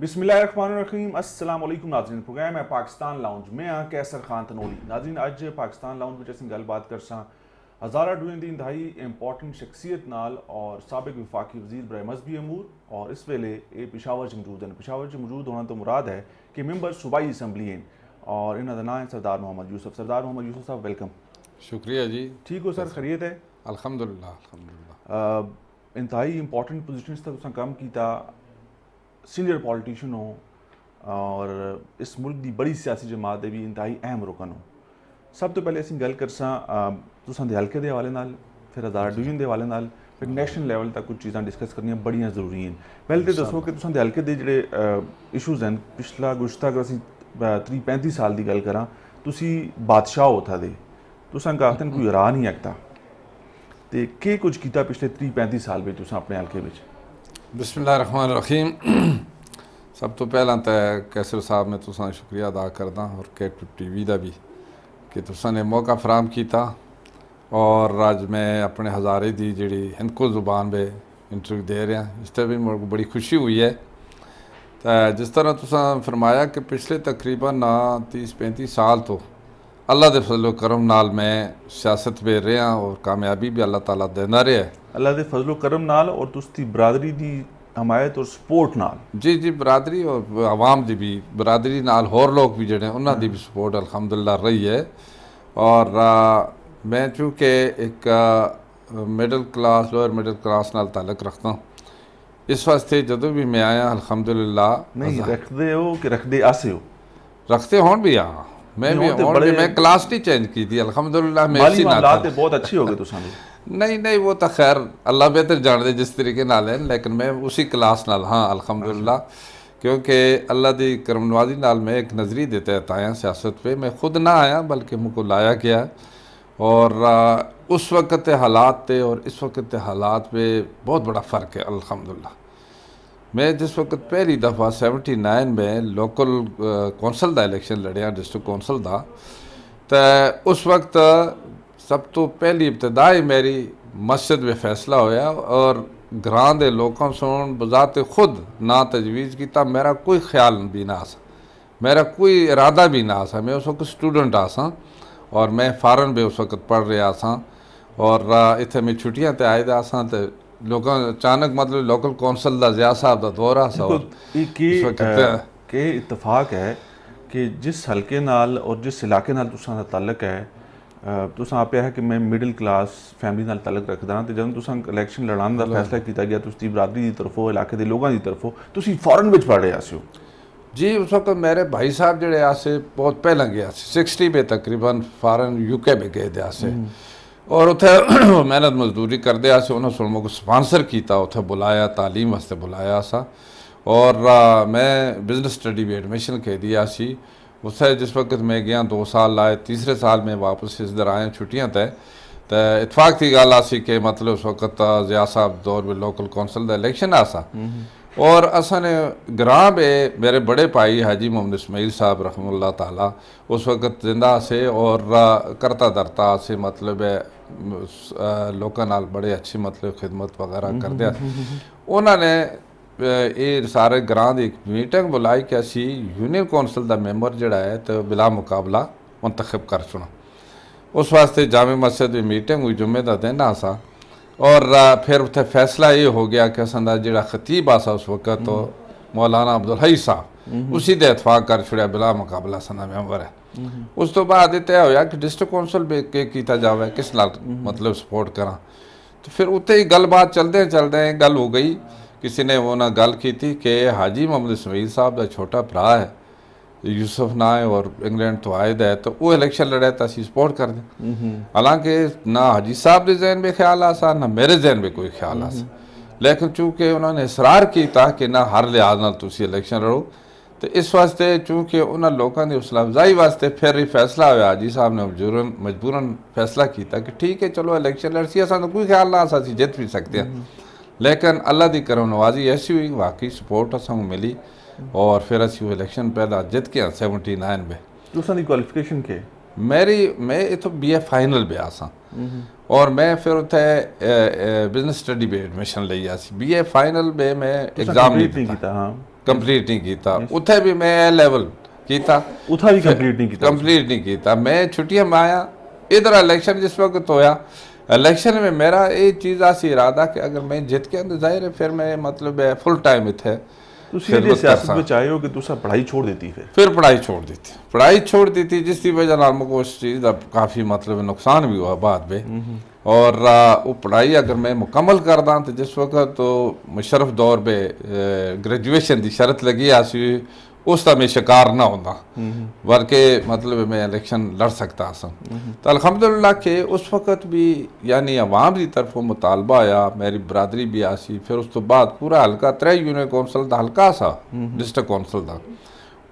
बिसमीम असलम नाजरन प्रोग्राम है पाकिस्तान लाउंज में हाँ कैसर खान तनोली नाजरन अज पाकिस्तान लाउंज में जैसे गलबात कर सा हज़ारा डून की इंतहाई इंपॉर्टेंट शख्सियत नाल और सबक विफाकी वजीर बर मजहबी अमूर और इस वेले ये पिशावर से मौजूद हैं पिशावर से मौजूद होना तो मुराद है कि मैंबर सूबाई असम्बली हैं और इन्हों का नाम है सरदार मोहम्मद यूसुफ सरदार मोहम्मद यूसुफ साहब वेलकम शुक्रिया जी ठीक हो सर खरीत है अलहमदुल्ला इंतहाई इंपॉर्टेंट पोजिशन तक तुम कम किया ਸੀਨੀਅਰ ਪੋਲੀਟੀਸ਼ੀਅਨ ਹੋ ਔਰ ਇਸ ਮੁਲਕ ਦੀ ਬੜੀ ਸਿਆਸੀ ਜਮਾਤ ਦੇ ਵੀ ਇੰਤਹਾਈ ਅਹਿਮ ਰੁਕਨ ਹੋ ਸਭ ਤੋਂ ਪਹਿਲੇ ਅਸੀਂ ਗੱਲ ਕਰਸਾਂ ਤੁਸਾਂ ਦੇ ਹਲਕੇ ਦੇ ਹਵਾਲੇ ਨਾਲ ਫਿਰ ਹਜ਼ਾਰ ਡਿਵੀਜ਼ਨ ਦੇ ਹਵਾਲੇ ਨਾਲ ਫਿਰ ਨੈਸ਼ਨਲ ਲੈਵਲ ਤੱਕ ਕੁਝ ਚੀਜ਼ਾਂ ਡਿਸਕਸ ਕਰਨੀਆਂ ਬੜੀਆਂ ਜ਼ਰੂਰੀ ਹਨ ਪਹਿਲੇ ਤੇ ਦੱਸੋ ਕਿ ਤੁਸਾਂ ਦੇ ਹਲਕੇ ਦੇ ਜਿਹੜੇ ਇਸ਼ੂਜ਼ ਹਨ ਪਿਛਲਾ ਗੁਸ਼ਤਾ ਕਰ ਅਸੀਂ 30 35 ਸਾਲ ਦੀ ਗੱਲ ਕਰਾਂ ਤੁਸੀਂ ਬਾਦਸ਼ਾਹ ਹੋ ਥਾ ਦੇ ਤੁਸਾਂ ਕਾਹਤਨ ਕੋਈ ਰਾਹ ਨਹੀਂ ਅਕਤਾ ਤੇ ਕੀ ਕੁਝ ਕੀਤਾ ਪਿਛਲੇ 30 35 ਸਾਲ ਵਿੱਚ ਤੁਸਾਂ ਆਪਣੇ ਹਲਕੇ ਵਿੱਚ बिस्मिल्लाम सब तो पहला तो कैसर साहब मैं तुसा शुक्रिया अदा करदा और कैप्टिव टीवी का भी कि तुसा ने मौका फराहम किया और अज मैं अपने हजारे की जी हिंदको जुबान में इंटरव्यू दे रहा इस इसते भी मुझे बड़ी खुशी हुई है तो जिस तरह तुसा फरमाया कि पिछले तकरीबन तीस पैंतीस साल तो अल्लाह के फजलो करम नाल मैं सियासत में रहा और कामयाबी भी अल्लाह ताला देना रहा है अल्लाह के फजलो करम नाल और तुस्ती बरादरी की हमायत और सपोर्ट नाल जी जी बरादरी और आवाम दी भी बरादरी नाल होर लोग भी जड़े उन्हें हाँ। भी सपोर्ट अलहमदुल्ला रही है और आ, मैं चूंकि एक middle class lower middle class नाल तलक रखता हूँ इस वास्ते जो भी मैं आया अलहमदुल्ला नहीं रखते हो कि रखते आसे हो रखते हो भी हाँ मैं भी और भी तो मैं क्लास नहीं चेंज की थी अल्हम्दुलिल्लाह मैं ऐसी ना था बहुत अच्छी हो गई तुसां तो नहीं नहीं वो तो खैर अल्लाह बेहतर जानते जिस तरीके नाल है लेकिन मैं उसी क्लास नाल हाँ अल्हम्दुलिल्लाह क्योंकि अल्लाह की करमनवाजी नाल मैं एक नज़री देते आया सियासत पे मैं खुद ना आया बल्कि मुझको लाया गया और उस वक्त हालात पर और इस वक्त हालात पे बहुत बड़ा फ़र्क है अलहमदुल्ला मैं जिस वक़्त पहली दफ़ा सेवनटी नाइन में लोकल कौंसल का इलेक्शन लड़िया डिस्ट्रिक्ट कौंसल का तो उस वक़्त सब तो पहली इब्तदाई मेरी मस्जिद में फैसला होया और ग्रां के लोगों सुन बजात खुद ना तजवीज़ किया मेरा कोई ख्याल भी ना आसा मेरा कोई इरादा भी ना आसा मैं उस वक्त स्टूडेंट आसा और मैं फ़ारन भी उस वक्त पढ़ रहा सा और uh, इतने मैं छुट्टियाँ तो आए दा तो ਲੋਕਾਂ ਅਚਾਨਕ ਮਤਲਬ ਲੋਕਲ ਕੌਂਸਲ ਦਾ ਜ਼ਿਆ ਸਾਹਿਬ ਦਾ ਦੌਰਾ ਸਵਾਲ ਕੀ ਕਿ ਇਤਫਾਕ ਹੈ ਕਿ ਜਿਸ ਹਲਕੇ ਨਾਲ ਔਰ ਜਿਸ ਇਲਾਕੇ ਨਾਲ ਤੁਸਾਂ ਦਾ ਤਾਲਕ ਹੈ ਤੁਸੀਂ ਆਪਿਆ ਹੈ ਕਿ ਮੈਂ ਮਿਡਲ ਕਲਾਸ ਫੈਮਿਲੀ ਨਾਲ ਤਾਲਕ ਰੱਖਦਾ ਤੇ ਜਦੋਂ ਤੁਸੀਂ ਇਲੈਕਸ਼ਨ ਲੜਾਉਣ ਦਾ ਫੈਸਲਾ ਕੀਤਾ ਗਿਆ ਤੁਸੀਂ ਬਰਾਦਰੀ ਦੀ ਤਰਫੋਂ ਇਲਾਕੇ ਦੇ ਲੋਕਾਂ ਦੀ ਤਰਫੋਂ ਤੁਸੀਂ ਫੌਰਨ ਵਿੱਚ ਪੜ ਰਹੇ ਹੋ जी उस वक्त मेरे भाई साहब जड़े आसे बहुत पहले गया से सिक्सटी में तकरीबन फॉरन यूके में गए थे आसे और उत मेहनत मजदूरी करते उन्होंने ਉਹਨਾਂ को स्पॉन्सर किया उ बुलाया तालीम वास्ते बुलाया सा और आ, मैं बिजनेस स्टडी ਵੀ एडमिशन ਕੇ दिया सी उस जिस वक्त मैं गया दो साल लाए तीसरे साल में वापस इस दर आया छुट्टियाँ तय तो इतफाक़ की गाल आसी मतलब उस वक्त ज़िया साहब दौर में लोकल कौंसल का इलेक्शन आसा और असा ने ग्रां पे मेरे बड़े भाई हाजी मोहम्मद इसमाइल साहब रहमुल्ला ताला उस वक्त जिंदा से और करता दरता से मतलब है लोगों बड़े अच्छी मतलब खिदमत वगैरह कर दिया उन्होंने ये सारे ग्रां की एक मीटिंग बुलाई कि असी यूनियन कौंसल का मैंबर जोड़ा है तो बिला मुकाबला मुंतखब कर चुना उस वास्ते जामे मस्जिद की मीटिंग हुई जुम्मे का दिन असा और फिर उत फैसला ये हो गया कि असा जो खतीब आसा उस वक्त तो मौलाना अब्दुल हई साहब उसी दे इतफाक कर छुड़ा बिला मुकाबला सना मैंबर है उस तो बाद तय हो कि डिस्ट्रिक्ट कौंसल किया जाए किस न मतलब सपोर्ट करा तो फिर उत गलबात चलद चलद गल हो गई किसी ने उन्हें गल की कि हाजी मोहम्मद इसमाइल साहब का छोटा भ्रा है यूसुफ नाए और इंग्लैंड तो आयद है तो वो इलेक्शन लड़े तो असं सपोर्ट कर दें हालांकि ना हाजी साहब के जहन में ख्याल आ सा ना मेरे जहन में कोई ख्याल आ सा लेकिन चूँकि उन्होंने इसरार किया कि ना हर लिहाज ना तुम इलेक्शन लड़ो तो इस वास्ते चूंकि उन्होंने लोगों की हौसला अफजाई वास्ते फिर ही फैसला होया हाजी साहब ने मजबूरन मजबूरन फैसला किया कि ठीक है चलो इलेक्शन लड़सी असा कोई ख्याल ना असा जित भी सकते हैं लेकिन अल्लाह की करम नवाजी ऐसी हुई वाकई सपोर्ट असू मिली और फिर असी इलेक्शन पहला जित के सैवनटी नाइन में तुसां क्वालिफिकेशन के मेरी मैं इतो बी ए फाइनल पे आसा और मैं फिर उत बिजनेस स्टडी में एडमिशन ले आसी बी ए फाइनल में मैं एग्जाम कंप्लीट हाँ। नहीं किया उथे भी मैं ए लेवल कीता कंप्लीट नहीं किया मैं छुट्टिया में आया इधर इलेक्शन जिस वक्त होया इलेक्शन में मेरा ये चीज़ आसी इरादा कि अगर मैं जित के अंदर तो जाहिर है फिर मैं मतलब फुल टाइम इतने तो छोड़ दी जिसकी वजह उस चीज़ का काफ़ी मतलब नुकसान भी हुआ बाद में हम्म, हम्म। और वो पढ़ाई अगर मैं मुकम्मल दा तो जिस वक्त तो मुशरफ दौर पे ग्रेजुएशन की शर्त लगी आसी उस समय शिकार ना होता बल्कि मतलब मैं इलेक्शन लड़ सकता सर तो अलहमदिल्ला के उस वक़्त भी यानी अवाम की तरफों मुतालबा आया मेरी बरादरी भी आसी फिर उस तो बाद पूरा हल्का त्रै यूनियन कौंसल का हल्का सा डिस्ट्रिक कौंसल का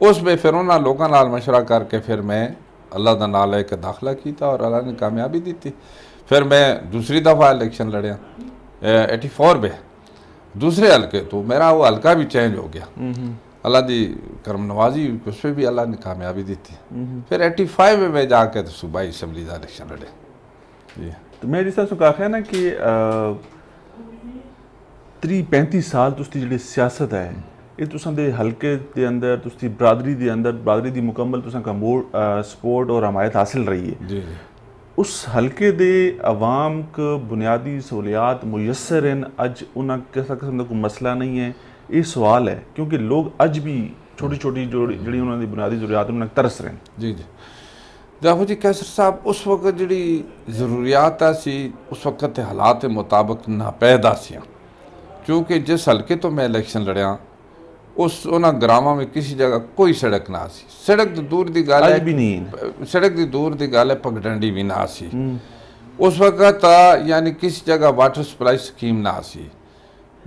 उसमें फिर उन्होंने लोगों नाल मशवरा करके फिर मैं अल्लाह का ना एक दाखिला किया और अल्लाह ने कामयाबी दी फिर मैं दूसरी दफ़ा इलेक्शन लड़िया एटी फोर में दूसरे हल्के तो मेरा वो हल्का भी चेंज हो गया अल्लाह की करम नवाजी कुछ भी अल्लाह ने कामयाबी दी थी फिर एटी फाइव में जाकर तो सूबाई असम्बली का इलेक्शन लड़े जी तो मैं जिस तरह सुखा ना कि त्री पैंती साल तुम्हारी जी सियासत है ये हम्म। तुसाने हल्के के अंदर तुम्हारी बरादरी के अंदर बरादरी की मुकम्मल तमोड सपोर्ट और हमायत हासिल रही है जी उस हल्के दे अवाम क बुनियादी सहूलियात मुयसर हैं अज उन्हें किसा किस्म का कोई मसला नहीं है ਇਹ ਸਵਾਲ ਹੈ ਕਿਉਂਕਿ ਲੋਕ ਅੱਜ ਵੀ ਛੋਟੀ ਛੋਟੀ ਜਿਹੜੀ ਉਹਨਾਂ ਦੀ ਬੁਨਿਆਦੀ ਜ਼ਰੂਰੀਅਤ ਨੂੰ ਤਰਸ ਰਹੇ ਨੇ ਜੀ ਜੀ ਦਾਵੋ ਜੀ ਕੈਸਰ ਸਾਹਿਬ ਉਸ ਵਕਤ ਜਿਹੜੀ ਜ਼ਰੂਰੀਅਤ ਆ ਸੀ ਉਸ ਵਕਤ ਦੇ ਹਾਲਾਤ ਦੇ ਮੁਤਾਬਕ ਨਾਪੈਦਾ ਸੀ ਕਿਉਂਕਿ ਜਿਸ ਹਲਕੇ ਤੋਂ ਮੈਂ ਇਲੈਕਸ਼ਨ ਲੜਿਆ उस उन्होंने ग्रामा में किसी जगह कोई सड़क ना सी सड़क तो दूर की गल है भी नहीं सड़क की दूर की गल है पगडंडी भी ना सी उस वक्त यानी किसी जगह वाटर सप्लाई स्कीम ना सी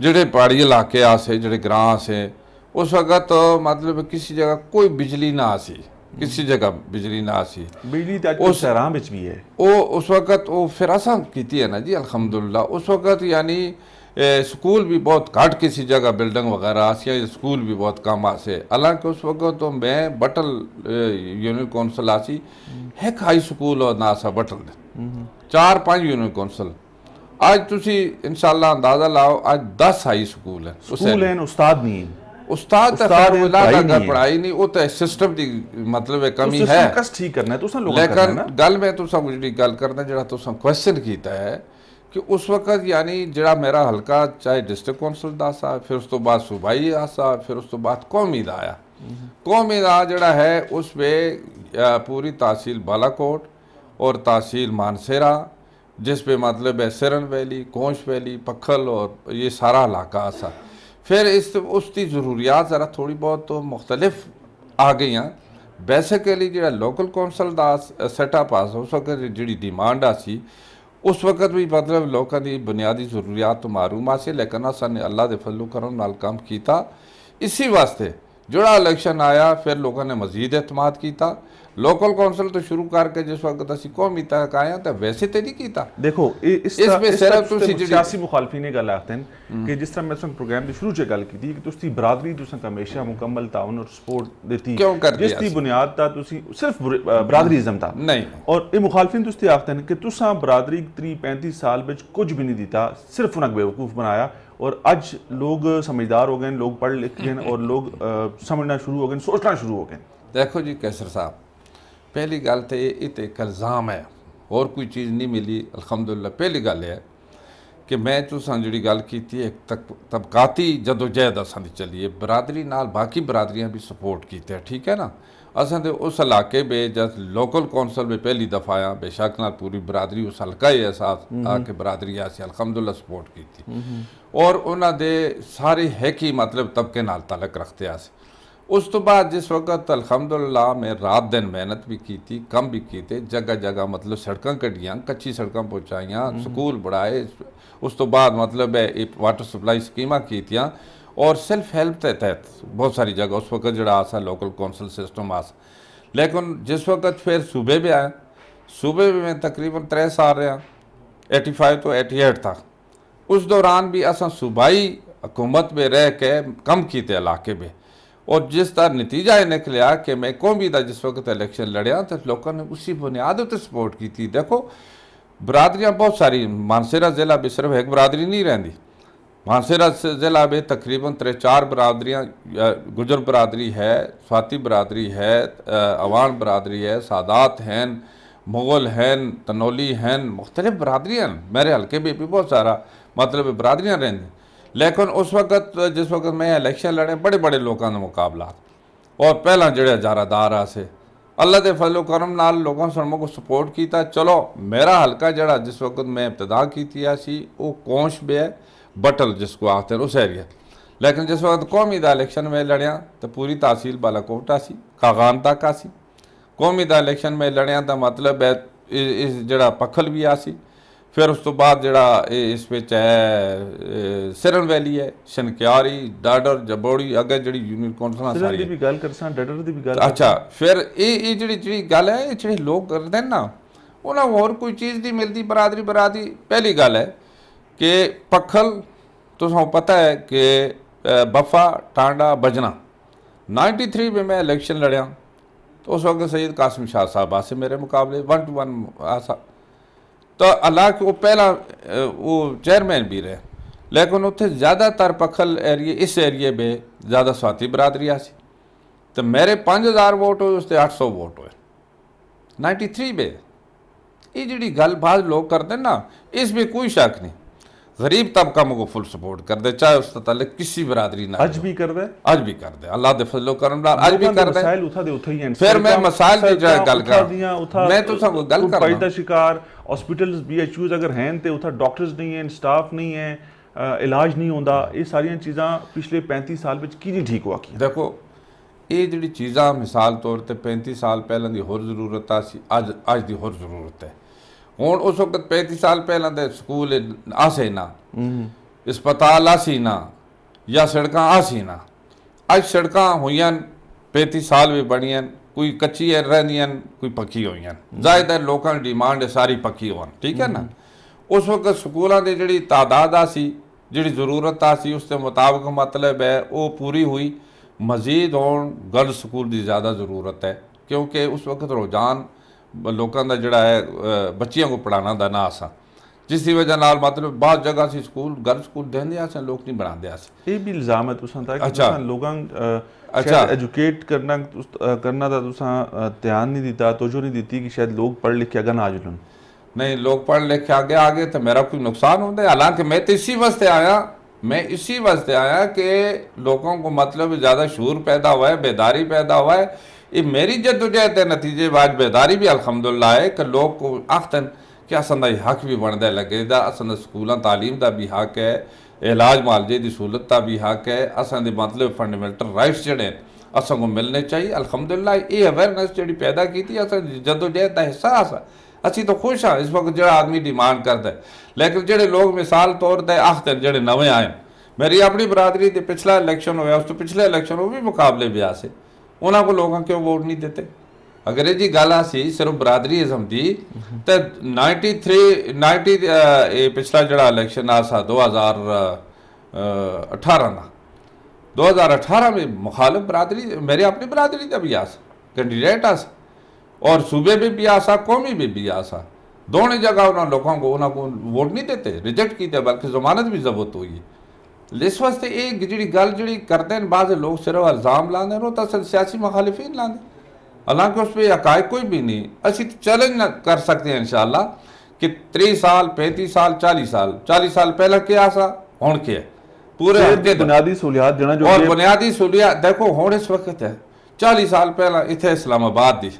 जोड़े पहाड़ी इलाके आसे जो ग्रां आसे उस वक्त तो मतलब किसी जगह कोई बिजली ना आसी किसी जगह बिजली ना आसी बिजली उस आराम बिच भी है वो उस वक्त वो फिरासत की है ना जी अलहमदुल्ला उस वक्त यानी ए, स्कूल भी बहुत घट किसी जगह बिल्डिंग वगैरह आसी स्कूल भी बहुत कम आसे हालांकि उस वक्त तो मैं बटल यूनियन कौंसल आसी हम्म। एक हाई स्कूल और ना आसा बटल हम्म। चार पाँच यूनियन कौंसल आज तुसी इंशाल्लाह अंदाजा लाओ आज दस हाई स्कूल है स्कूल ਸਕੂਲ उस्ताद नहीं है उस्ताद तो खैर का पढ़ाई नहीं वो तो सिस्टम की मतलब तो है कमी है सिस्टम ठीक करना है तुसा तो लोग करना लेकिन गल में तुसा मुझे गल करना जरा तुसा क्वेश्चन कीता है कि उस वक्त यानी जरा मेरा हल्का चाहे डिस्ट्रिक्ट काउंसिल दा सा फिर उस तो बाद सूबाई का सा फिर उस तो बाद कौमी दा आया कौमी दा जड़ा है उस पे पूरी तहसील बालाकोट और तहसील मानसेरा जिस पे मतलब है सिरन वैली कोंश वैली पखल और ये सारा इलाका सा फिर इस उसकी जरूरियात ज़रा थोड़ी बहुत तो मुख्तलिफ आ गई बेसिकली जो लोकल कौंसल का सैटअप आ उस वक्त जी डिमांड आ सी उस वक्त भी मतलब लोगों की बुनियादी जरूरियात तो मारूम आ सी लेकिन असने अल्लाह के फलू करम नाल काम किया इसी वास्ते जोड़ा इलेक्शन आया फिर लोगों ने मजीद एतमाद किया लोकल कौंसिल ಶುರುಕಾರಕ್ಕೆ जिस ಸಿಕ್ಕೋಮಿತ ಕಾಯಂತ ವೈಸೆ ತರೀಕಿತ देखो इस इसमें सिर्फ तो सियासी मुखालफी ने गल आखते हैं कि जिस तरह मैं तुम प्रोग्राम की शुरू से गल की थी कि ਤੁਸੀਂ ਬਰਾਦਰੀ ਤੁਸੀਂ ਹਮੇਸ਼ਾ ਮੁਕੰਮਲ ਤਾਉਨ ਔਰ ਸਪੋਰਟ ਦਿੱਤੀ ਜਿਸ ਦੀ ਬੁਨਿਆਦ ਤਾਂ ਤੁਸੀਂ ਸਿਰਫ ਬਰਾਦਰੀਜ਼ਮ ਦਾ ਨਹੀਂ ਔਰ ਇਹ ਮੁਖਾਲਫੀਨ ਤੁਸੀਂ ਆਖਦੇ ਨੇ ਕਿ ਤੁਸੀਂ ਬਰਾਦਰੀ 3 35 ਸਾਲ ਵਿੱਚ ਕੁਝ ਵੀ ਨਹੀਂ ਦਿੱਤਾ ਸਿਰਫ ਉਹਨਾਂ ਬੇਵਕੂਫ ਬਣਾਇਆ और आज लोग समझदार हो गए लोग पढ़ लिख गए और लोग आ, समझना शुरू हो गए सोचना शुरू हो गए देखो जी कैसर साहब ਪਹਿਲੀ ਗੱਲ ਤੇ ਇਹ ਤੇ ਇਲਜ਼ਾਮ ਹੈ ਹੋਰ ਕੋਈ ਚੀਜ਼ ਨਹੀਂ ਮਿਲੀ ਅਲਹਮਦੁਲਿਲਾ ਪਹਿਲੀ ਗੱਲ ਹੈ ਕਿ ਮੈਂ ਤੁਸਾਂ ਜਿਹੜੀ ਗੱਲ ਕੀਤੀ ਇੱਕ ਤਬਕਾਤੀ ਜਦੋਂ ਜਹਿਦ ਅਸਾਂ ਦੀ ਚੱਲੀਏ ਬਰਾਦਰੀ ਨਾਲ ਬਾਕੀ ਬਰਾਦਰੀਆਂ ਵੀ ਸਪੋਰਟ ਕੀਤੇ ਠੀਕ ਹੈ ਨਾ ਅਸਾਂ ਦੇ ਉਸ ਇਲਾਕੇ ਵਿੱਚ ਜਦ ਲੋਕਲ ਕਾਉਂਸਲ ਵਿੱਚ ਪਹਿਲੀ ਦਫਾ ਆ ਬੇਸ਼ੱਕ ਨਾਲ ਪੂਰੀ ਬਰਾਦਰੀ ਉਸ ਹਲਕਾ ਹੀ ਐਸਾ ਆ ਕਿ ਬਰਾਦਰੀ ਆਸੀ ਅਲਹਮਦੁਲਿਲਾ ਸਪੋਰਟ ਕੀਤੀ ਔਰ ਉਹਨਾਂ ਦੇ ਸਾਰੇ ਹੈਕੀ ਮਤਲਬ ਤਬਕੇ ਨਾਲ ਤਾਲਕ ਰੱਖਤੇ ਆਸੀ उस तो बाद जिस वक्त अलहमदुल्ला मैं रात दिन मेहनत भी की थी कम भी की थे जगह जगह मतलब सड़क कटिया कच्ची सड़क पहुँचाइया हम्म। स्कूल बढ़ाए उस तो बाद मतलब वाटर सप्लाई स्कीम कीतियाँ और सेल्फ हेल्प के तहत बहुत सारी जगह उस वक्त जो आसा लोकल कौंसल सिस्टम आस लेकिन जिस वक्त फिर सूबे भी आए सूबे भी मैं तकरीबन त्रे साल रहा एटी फाइव तो एटी एट तक उस दौरान भी असा सूबाई हुकूमत में रह के कम किए इलाके में और जिस तरह नतीजा ये निकलिया कि मैं कौमी का जिस वक्त इलेक्शन लड़िया तो लोगों ने उसी बुनियाद उत्तर सपोर्ट की देखो बरादरियाँ बहुत सारी मानसेरा ज़िला भी सिर्फ एक बरादरी नहीं रही मानसेरा ज़िला में तकरीबन त्रे चार बरादरियाँ गुजर बरादरी है स्वाति बरादरी है अवान बरादरी है सादात हैं मुग़ल हैं तनौली हैं मुख्तलिफ बरादरियाँ मेरे हल्के में भी बहुत सारा मतलब बरादरियाँ रहती लेकिन उस वक्त जिस वक्त मैं इलेक्शन लड़े बड़े बड़े लोगों का मुकाबला और पहला जोड़े जारादार आ से अल्लाह के फलो करम नाल लोगों सड़कों को सपोर्ट किया चलो मेरा हल्का जरा जिस वक्त मैं इब्तदा की सी वो कौश बे है बटल जिसको आखते हैं उस एरिया लेकिन जिस वक्त कौमी का इलेक्शन में लड़िया तो पूरी तहसील बालाकोटा सी कागान तक आ सी कौमी का इलेक्शन में लड़िया तो मतलब है इस पखल भी आ सी ਫਿਰ ਉਸ ਤੋਂ ਬਾਅਦ ਜਿਹੜਾ ਇਹ ਇਸ ਵਿੱਚ ਹੈ ਸਿਰਨ ਵੈਲੀ ਹੈ ਸ਼ਨਕਿਆਰੀ ਡਾਡਰ ਜਬੋੜੀ ਅੱਗੇ ਜਿਹੜੀ ਯੂਨੀਅਨ ਕੌਂਸਲਾਂ ਸਾਰੀ ਦੀ ਵੀ ਗੱਲ ਕਰਸਾਂ ਡਾਡਰ ਦੀ ਵੀ ਗੱਲ ਅੱਛਾ ਫਿਰ ਇਹ ਇਹ ਜਿਹੜੀ ਜਿਹੜੀ ਗੱਲ ਹੈ ਇਹ ਜਿਹੜੇ ਲੋਕ ਕਰਦੇ ਨਾ ਉਹਨਾਂ ਹੋਰ ਕੋਈ ਚੀਜ਼ ਦੀ ਮਿਲਦੀ ਬਰਾਦਰੀ ਬਰਾਦਰੀ ਪਹਿਲੀ ਗੱਲ ਹੈ ਕਿ ਪਖਲ ਤੁਹਾਨੂੰ ਪਤਾ ਹੈ ਕਿ ਬਫਾ ਟਾਂਡਾ ਬਜਣਾ 93 ਵਿੱਚ ਮੈਂ ਇਲੈਕਸ਼ਨ ਲੜਿਆ ਉਸ ਵਕਤ ਸੈਦ ਕਾਸਮ ਸ਼ਾਹ ਸਾਹਿਬ ਆਸੇ ਮੇਰੇ ਮੁਕਾਬਲੇ 1 ਟੂ 1 ਆਸਾ तो ਅੱਲਾਹ ਕਿ ਉਹ ਪਹਿਲਾਂ ਉਹ ਚੇਅਰਮੈਨ ਵੀ ਰਹੇ ਲੇਕਿਨ ਉੱਥੇ ਜ਼ਿਆਦਾਤਰ ਪਖਲ ਏਰੀਏ ਇਸ ਏਰੀਏ 'ਤੇ ਜ਼ਿਆਦਾ स्वाती ਬਰਾਦਰੀ ਆ तो मेरे पाँच हज़ार वोट हुए उससे आठ सौ वोट हुए नाइन्टी थ्री में ये जी गल बाज लोग करते ना इसमें कोई शक नहीं गरीब तबका मुझे फुल सपोर्ट कर दे चाहे उस तले किसी बरादरी ना आज भी कर दे आज भी कर दे अल्लाह दे फजलो करम डाल आज भी कर दे मसाइल उठा दे फिर मैं मसाइल की गल कर दिया उठा मैं तो सब गल कर शिकार ਹਸਪੀਟਲਸ ਬੀਐਚਯੂਜ਼ ਅਗਰ ਹਨ ਤੇ ਉਥਾ ਡਾਕਟਰਸ ਨਹੀਂ ਹੈ ਸਟਾਫ ਨਹੀਂ ਹੈ ਇਲਾਜ ਨਹੀਂ ਹੁੰਦਾ ਇਹ ਸਾਰੀਆਂ ਚੀਜ਼ਾਂ ਪਿਛਲੇ 35 ਸਾਲ ਵਿੱਚ ਕਿਹਦੀ ਠੀਕ ਹੋਆ ਕੀ ਦੇਖੋ ਇਹ ਜਿਹੜੀ ਚੀਜ਼ਾਂ ਮਿਸਾਲ ਤੌਰ ਤੇ 35 ਸਾਲ ਪਹਿਲਾਂ ਦੀ ਹੋਰ ਜ਼ਰੂਰਤ ਆ ਸੀ ਅੱਜ ਅੱਜ ਦੀ ਹੋਰ ਜ਼ਰੂਰਤ ਹੈ ਹੁਣ ਉਸ ਵਕਤ 35 ਸਾਲ ਪਹਿਲਾਂ ਦੇ ਸਕੂਲ ਆਸੇ ਨਾ ਹਸਪਤਾਲ ਆਸੀ ਨਾ ਜਾਂ ਸੜਕਾਂ ਆਸੀ ਨਾ ਅੱਜ ਸੜਕਾਂ ਹੋਈਆਂ 35 ਸਾਲ ਵੀ ਬਣੀਆਂ कोई ਕੱਚੀ ਰਹਿੰਦੀਆਂ ਕੋਈ ਪੱਕੀ ਹੋਈਆਂ हुयूं आहिनि ਲੋਕਾਂ ਦੀ ਡਿਮਾਂਡ ਹੈ ਸਾਰੀ ਪੱਕੀ ਹੋਣ ਠੀਕ ਹੈ ਨਾ ਉਸ ਵਕਤ ਸਕੂਲਾਂ ਦੀ ਜਿਹੜੀ ਤਾਦਾਦ ਆ ਸੀ ਜਿਹੜੀ ਜ਼ਰੂਰਤ ਆ ਸੀ ਉਸ ਦੇ ਮੁਤਾਬਕ ਮਤਲਬ ਹੈ ਉਹ ਪੂਰੀ ਹੋਈ ਮਜ਼ੀਦ ਹੋਣ ਗਰਲ ਸਕੂਲ ਦੀ ਜ਼ਿਆਦਾ ਜ਼ਰੂਰਤ ਹੈ ਕਿਉਂਕਿ ਉਸ ਵਕਤ ਰੋਜ਼ਾਨ ਲੋਕਾਂ ਦਾ ਜਿਹੜਾ ਹੈ ਬੱਚਿਆਂ ਨੂੰ ਪੜਾਉਣਾ ਦਾ ਨਾ ਆਸਾ ਜਿਸ वजह ਵਜ੍ਹਾ ਨਾਲ ਮਤਲਬ ਬਾਹਰ ਜਗ੍ਹਾ ਸੀ ਸਕੂਲ ਗਰ ਸਕੂਲ ਦਿੰਦੇ ਆ ਸਾਂ ਲੋਕ ਨਹੀਂ ਬਣਾਉਂਦੇ ਆ ਇਹ ਵੀ ਇਲਜ਼ਾਮ ਹੈ ਤੁਸਾਂ ਤਾਂ ਕਿ ਤੁਸਾਂ ਲੋਕਾਂ ਅੱਛਾ ਐਜੂਕੇਟ ਕਰਨਾ ਕਰਨਾ ਤਾਂ ਤੁਸਾਂ ਧਿਆਨ ਨਹੀਂ ਦਿੱਤਾ ਤਵਜੋ ਨਹੀਂ ਦਿੱਤੀ ਕਿ ਸ਼ਾਇਦ ਲੋਕ ਪੜ੍ਹ ਲਿਖ नहीं अच्छा। लोग अच्छा। पढ़ लिख के आगे आगे तो मेरा कोई नुकसान होता है हालांकि मैं तो इसी वास्ते आया मैं इसी वास्ते आया कि लोगों को मतलब ज़्यादा शूर पैदा हुआ है बेदारी पैदा हुआ है ये मेरी जद्दोजहद है नतीजे बाद बेदारी भी अलहमदुल्ला है कि लोग को आखतन ਕਿ ਅਸਾਂ ਦਾ ਹੱਕ ਵੀ ਬਣਦਾ ਲੱਗੇ ਦਾ ਅਸਾਂ ਦਾ ਸਕੂਲਾਂ تعلیم ਦਾ ਵੀ ਹੱਕ ਹੈ ਇਲਾਜ ਮਾਲਜੇ ਦੀ ਸਹੂਲਤ ਦਾ ਵੀ ਹੱਕ ਹੈ ਅਸਾਂ ਦੇ ਮਤਲਬ ਫੰਡਾਮੈਂਟਲ ਰਾਈਟਸ ਜਿਹੜੇ ਅਸਾਂ ਨੂੰ ਮਿਲਨੇ ਚਾਹੀਏ ਅਲਹਮਦੁਲਿਲਾ ਇਹ ਅਵੇਅਰਨੈਸ ਜਿਹੜੀ ਪੈਦਾ ਕੀਤੀ ਅਸਾਂ ਜਦੋਂ ਜਹਿਦ ਦਾ ਹਿੱਸਾ ਆ ਅਸੀਂ ਤਾਂ ਖੁਸ਼ ਹਾਂ ਇਸ ਵਕਤ ਜਿਹੜਾ ਆਦਮੀ ਡਿਮਾਂਡ ਕਰਦਾ ਲੇਕਿਨ ਜਿਹੜੇ ਲੋਕ ਮਿਸਾਲ ਤੌਰ ਤੇ ਆਖਦੇ ਜਿਹੜੇ ਨਵੇਂ ਆਏ मेरी अपनी बरदरी पिछला इलेक्शन होया उस तो पिछला इलेक्शन वो भी मुकाबले ब्याह से उन्होंने को लोग क्यों वोट नहीं देते अंग्रेजी सिर्फ बरादरी इजम की हम्म। तो नाइनटी थ्री नाइनटी पिछला जो इलेक्शन आया असां दो हज़ार अठारह ना दो हज़ार अठारह में मुखालिफ बरादरी मेरे अपनी बरादरी का भी आस कैंडिडेट आस और सूबे में भी आसा कौमी में भी आसा दोनों जगह उन्होंने लोगों को उन्होंने वोट नहीं देते रिजेक्ट किए बल्कि जमानत भी जबत हुई इस वास्ते जी गल जी करते हैं बाद लोग सिर्फ इल्ज़ाम लाते हैं और सियासी नहीं लाते हालांकि उस पर हकायक कोई भी नहीं असं चैलेंज तो ना कर सकते हैं इनशाला कि त्री साल पैंतीस साल चालीस साल चालीस साल पहला क्या सा हूँ के पूरे बुनियादी सहूलियात देना जो और बुनियादी सहूलियात देखो हूँ इस वक्त है चालीस साल पहला इतने इस्लामाबाद की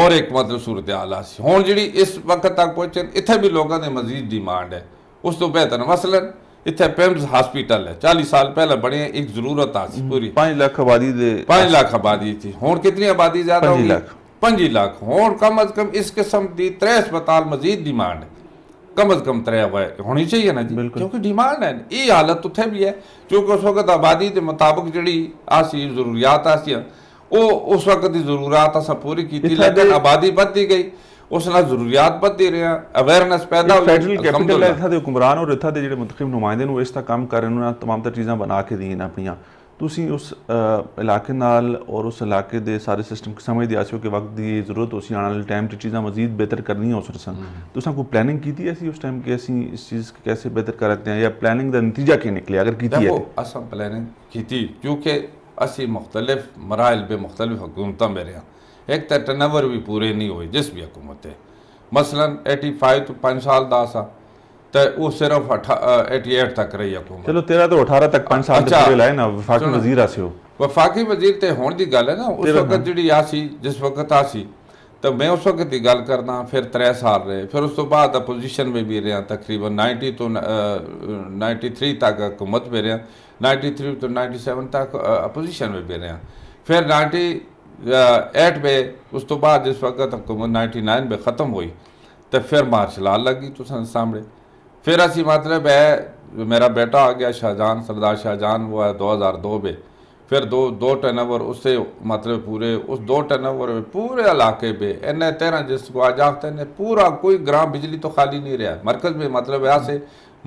और एक मतलब सूरत आला हूँ जी इस वक्त तक पहुंचे इतने भी लोगों ने मजीद डिमांड है उस तो बेहतर मसलन ਇੱਥੇ ਪੈਮਸ ਹਸਪੀਟਲ ਹੈ 40 ਸਾਲ ਪਹਿਲਾਂ ਬਣਿਆ ਇੱਕ ਜ਼ਰੂਰਤ ਆ ਸੀ ਪੂਰੀ 5 ਲੱਖ ਆਬਾਦੀ ਦੇ 5 ਲੱਖ ਆਬਾਦੀ ਸੀ ਹੁਣ ਕਿੰਨੀ ਆਬਾਦੀ ਜ਼ਿਆਦਾ ਹੋ ਗਈ 5 ਲੱਖ 5 ਲੱਖ ਹੁਣ ਕਮ ਅਜ਼ ਕਮ ਇਸ ਕਿਸਮ ਦੀ 3 ਹਸਪਤਾਲ ਮਜ਼ੀਦ ਡਿਮਾਂਡ ਕਮ ਅਜ਼ ਕਮ 3 ਹੋਣੀ ਚਾਹੀਏ ਨਾ ਜੀ ਕਿਉਂਕਿ ਡਿਮਾਂਡ ਹੈ ਇਹ ਹਾਲਤ ਉੱਥੇ ਵੀ ਹੈ ਕਿਉਂਕਿ ਉਸ ਵਕਤ ਆਬਾਦੀ ਦੇ ਮੁਤਾਬਕ ਜਿਹੜੀ ਆਸੀ ਜ਼ਰੂਰੀਅਤ ਆਸੀ ਉਹ ਉਸ ਵਕਤ ਦੀ ਜ਼ਰੂਰਤ ਅਸਾਂ ਪੂਰੀ ਕੀਤੀ ਲੇਕਿਨ ਆਬਾਦੀ ਵੱਧਦੀ ਗਈ ਉਸ ਨਾਲ ਜ਼ਰੂਰੀਅਤ ਵਧਦੀ ਰਿਹਾ ਅਵੇਅਰਨੈਸ ਪੈਦਾ ਹੋਈ ਫੈਡਰਲ ਕੈਪੀਟਲ ਇੱਥਾ ਦੇ ਹੁਕਮਰਾਨ ਔਰ ਇੱਥਾ ਦੇ ਜਿਹੜੇ ਮੁੰਤਖਬ ਨੁਮਾਇੰਦੇ ਨੂੰ ਇਸ ਤਰ੍ਹਾਂ ਕੰਮ ਕਰ ਰਹੇ ਉਹਨਾਂ ਤਮਾਮ ਤਰ ਚੀਜ਼ਾਂ ਬਣਾ ਕੇ ਦੀਆਂ ਆਪਣੀਆਂ ਤੁਸੀਂ ਉਸ ਇਲਾਕੇ ਨਾਲ ਔਰ ਉਸ ਇਲਾਕੇ ਦੇ ਸਾਰੇ ਸਿਸਟਮ ਸਮਝਦੇ ਆਸੋ ਕਿ ਵਕਤ ਦੀ ਜ਼ਰੂਰਤ ਉਸੇ ਆਉਣ ਵਾਲੇ ਟਾਈਮ 'ਚ ਚੀਜ਼ਾਂ ਮਜ਼ੀਦ ਬਿਹਤਰ ਕਰਨੀ ਹੋ ਸਕਣ ਤੁਸੀਂ ਕੋਈ ਪਲੈਨਿੰਗ ਕੀਤੀ ਐਸੀ ਉਸ ਟਾਈਮ ਕਿ ਅਸੀਂ ਇਸ ਚੀਜ਼ ਨੂੰ ਕੈਸੇ ਬਿਹਤਰ ਕਰ ਸਕਤੇ हैं या ਪਲੈਨਿੰਗ ਦਾ ਨਤੀਜਾ ਕੀ ਨਿਕਲਿਆ ਅਗਰ ਕੀਤੀ ਹੈ ਅਸਾਂ ਪਲੈਨਿੰਗ ਕੀਤੀ ਕਿਉਂਕਿ ਅਸੀਂ ਮੁxtਲਫ ਮਰਾਇਲ ਬੇ ਮੁxtਲਫ ਹਕੂਮਤਾਂ ਮੇਰੇ ਹਾਂ एक तो टर्नओवर भी पूरे नहीं हुए जिस भी हुकूमत मसलन 85 तो पाँच साल दा सा तो वो सिर्फ एटी एट तक रही हुकूमत चलो तेरा तो अठारह तक पाँच साल अच्छा, लाए ना वफाकी वजीर आसे हो वफाकी वजीर तो होने की गल है ना उस वक्त हाँ। जी आसी जिस वक्त आसी तो मैं उस वक्त की गल करना फिर त्रै साल रहे फिर उस तो बाद अपोजिशन में भी रहा तकरीबन नाइनटी तो नाइनटी थ्री तक हुकूमत में रहा नाइनटी थ्री तो नाइनटी सैवन तक अपोजिशन में भी रहा फिर नाइनटी एट में तो बाद जिस वक्त हुकूमत तो नाइनटी नाइन में ख़त्म हुई तो फिर मार्शल आ लगी तो सामने फिर असी मतलब है मेरा बेटा आ गया शाहजहान सरदार शाहजहान वो है दो हजार दो में फिर दो दो टर्नओवर उससे मतलब पूरे उस दो टर्नओवर में पूरे इलाके पे इन तेरह जिसको आज आखते हैं पूरा कोई ग्राम बिजली तो खाली नहीं रहा मरकज में मतलब यहाँ से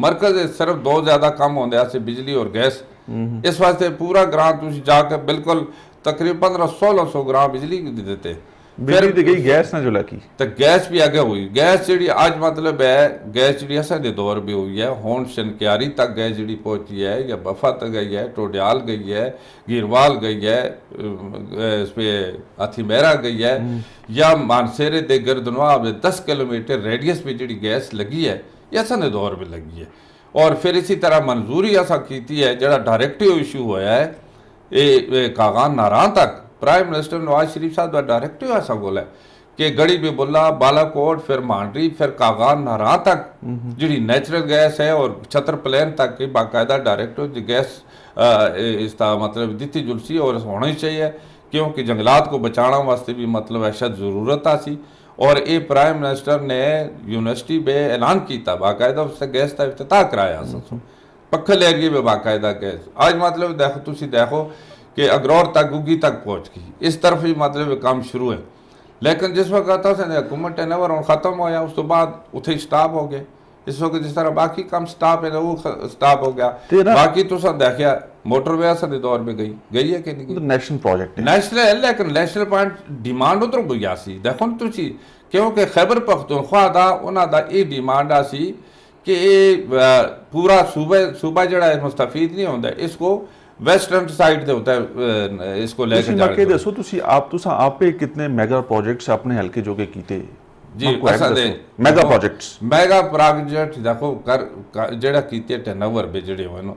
मरकज सिर्फ दो ज़्यादा कम होते बिजली और गैस हम्म। इस वास्ते पूरा ग्राम तुम जाकर बिल्कुल तकरीबन पंद्रह सोलह सौ ग्राम बिजली देते बिजली गई गैस ना जो लगी तो गैस भी आगे हुई गैस जी आज मतलब है गैस जी असाजे दौर भी हुई है हूँ शनक्यारी तक गैस जी पहुंची है या बफा तक गई है टोडयाल गई है गिरवाल गई है इस पे अथीमेरा गई है हम्म। या मानसेरे दे गर्दनवा दस किलोमीटर रेडियस में जी गैस लगी है ये असाने दौर में लगी है और फिर इसी तरह मंजूरी असा की है जरा डायरेक्टिव इशू होया है कागान नारा तक प्राइम मिनिस्टर नवाज शरीफ साहब का डायरेक्टिव ऐसा बोला है कि गढ़ी बिबुल्ला बालाकोट फिर मांडरी फिर कागान नारा तक जी नेचुरल गैस है और छत्र प्लेन तक की बाकायदा डायरेक्टिव गैस इसका मतलब दी जुलसी और होना ही चाहिए क्योंकि जंगलात को बचाने वास्ते भी मतलब अशद जरूरत आ सी और ये प्राइम मिनिस्टर ने यूनिवर्सिटी में ऐलान किया बाकायदा उससे गैस का अफ्ताह कराया पक्खल एरिए में बाकायदा गैस आज मतलब देखो तुम देखो कि अगरौर तक गुगी तक पहुँच गई इस तरफ ही मतलब काम शुरू है लेकिन जिस वक्त उसने हुकूमत टर्नओवर और ख़त्म होया उस तो बाद उथे स्टाप हो गए इस वक्त जिस तरह बाकी काम स्टाप है ना वो स्टाप हो गया तो बाकी तो सर देखा मोटरवे असल दौर में गई गई है कि नहीं तो नेशनल प्रोजेक्ट नेशनल है लेकिन नेशनल पॉइंट डिमांड उधर गई आसी देखो तुसी क्योंकि खैबर पख्तूनख्वा दा उन्हों ये डिमांड आसी ਕਿ ਇਹ ਪੂਰਾ ਸੂਬਾ ਸੂਬਾ ਜਿਹੜਾ जड़ा ਮੁਸਤਫੀਦ ਨਹੀਂ ਹੁੰਦਾ ਇਸ ਕੋ ਵੈਸਟਰਨ ਸਾਈਡ ਤੇ ਹੁੰਦਾ ਇਸ ਕੋ ਲੈ ਕੇ ਜਾ ਕੇ ਦੱਸੋ ਤੁਸੀਂ ਆਪ ਤੁਸੀਂ ਆਪੇ ਕਿੰਨੇ ਮੈਗਾ ਪ੍ਰੋਜੈਕਟਸ ਆਪਣੇ ਹਲਕੇ ਜੋਗੇ ਕੀਤੇ ਜੀ ਅਸਾਂ ਦੇ ਮੈਗਾ ਪ੍ਰੋਜੈਕਟਸ ਮੈਗਾ ਪ੍ਰੋਜੈਕਟ ਦੇਖੋ ਕਰ ਜਿਹੜਾ ਕੀਤੇ ਟਰਨਓਵਰ ਵੀ ਜਿਹੜੇ ਹੋਣ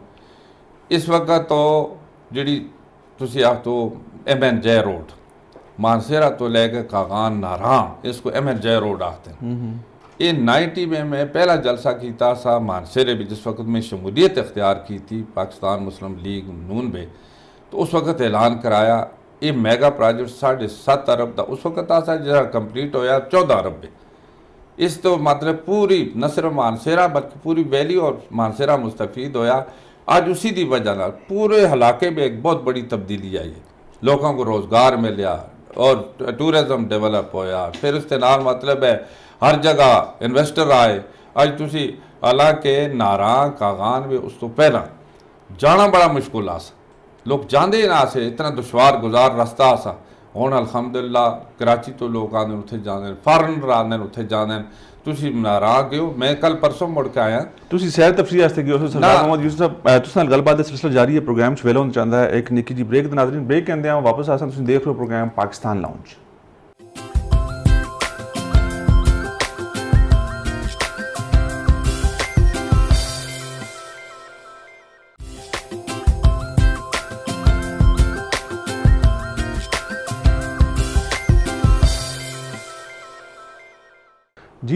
ਇਸ ਵਕਤ ਤੋਂ ਜਿਹੜੀ ਤੁਸੀਂ ਆਪ ਤੋਂ ਐਨ ਜੈ ਰੋਡ ਮਾਨਸੇਰਾ ਤੋਂ ਲੈ ਕੇ ਕਾਗਾਨ ਨਾਰਾ ਇਸ ਕੋ ਐਮ ਐਨ ਜੈ ਰੋਡ ਆਖਦੇ ਹੂੰ ਹੂੰ ये नाइनटी में मैं पहला जलसा किया सा मानसरे में जिस वक्त मैं शमूलियत इख्तियार की थी पाकिस्तान मुस्लिम लीग नून में तो उस वक्त ऐलान कराया ये मेगा प्रोजेक्ट साढ़े सत अरब था उस वक्त आसा जो कंप्लीट होया चौदह अरब में इस तो मतलब पूरी न सिर्फ मानसेरा बल्कि पूरी वैली और मानसेरा मुस्तफ़ीद होया आज उसी की वजह न पूरे इलाके में एक बहुत बड़ी तब्दीली आई है लोगों को रोज़गार मिलया और टूरिज्म डेवलप होया फिर उसके नाल मतलब है ਹਰ ਜਗ੍ਹਾ ਇਨਵੈਸਟਰ ਆਏ ਅੱਜ ਤੁਸੀਂ ਹਾਲਾਂਕਿ ਨਾਰਾ ਕਾਗਾਨ ਵੀ ਉਸ ਤੋਂ ਪਹਿਲਾਂ ਜਾਣਾ ਬੜਾ ਮੁਸ਼ਕਲ ਆਸਾ ਲੋਕ ਜਾਂਦੇ ਨਾ ਸੇ ਇਤਨਾ ਦੁਸ਼ਵਾਰ ਗੁਜ਼ਾਰ ਰਸਤਾ ਆਸਾ ਹੁਣ ਅਲਹਮਦੁਲਿਲਾ ਕਰਾਚੀ ਤੋਂ ਲੋਕ ਆਉਂਦੇ ਉੱਥੇ ਜਾਂਦੇ ਫਾਰਨ ਰਾਂਦੇ ਉੱਥੇ ਜਾਂਦੇ ਤੁਸੀਂ ਨਾਰਾ ਗਏ ਹੋ ਮੈਂ ਕੱਲ ਪਰਸੋਂ ਮੁੜ ਕੇ ਆਇਆ ਤੁਸੀਂ ਸੈਰ ਤਫਸੀਰ ਵਾਸਤੇ ਗਏ ਹੋ ਸਰਦਾਰ ਮੁਹੰਮਦ ਯੂਸਫ ਸਾਹਿਬ ਤੁਸੀਂ ਨਾਲ ਗੱਲਬਾਤ ਦਾ ਸਿਲਸਿਲਾ ਜਾਰੀ ਹੈ ਪ੍ਰੋਗਰਾਮ ਚ ਵੇਲੋਂ ਚਾਹੁੰਦਾ ਹੈ ਇੱਕ ਨਿੱਕੀ ਜੀ ਬ੍ਰੇਕ ਦੇ ਨਾਜ਼ਰੀਨ ਬ੍ਰੇਕ ਕਹਿੰਦੇ ਆ ਵਾਪਸ ਆਸਾਂ ਤੁਸੀਂ ਦੇਖ ਰਹੇ ਹੋ ਪ੍ਰੋਗਰਾਮ ਪਾਕਿਸਤਾਨ ਲਾਉਂਜ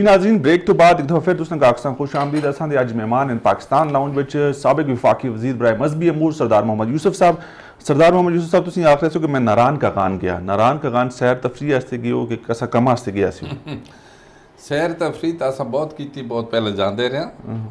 जी नाजीन ब्रेक तो बाद एक दफ़ा फिर तुम अक्सा खुश आमदीद असांजे अॼु महिमान पाकिस्तान लाउंड में सबक विफ़ाक़ी वज़ीर ब्राय मज़हबी अमूर सरदार मोहम्मद यूसुफ साहब सरदार मोहम्मद यूसुफ साहब तुम हो कि मैं नारायण का कान गया नारायण का कान सैर तफरी वास्ते गयो कि कसा कम वास्ते गया सैर तफरी तो असं बहुत की बहुत पहले जाते रहे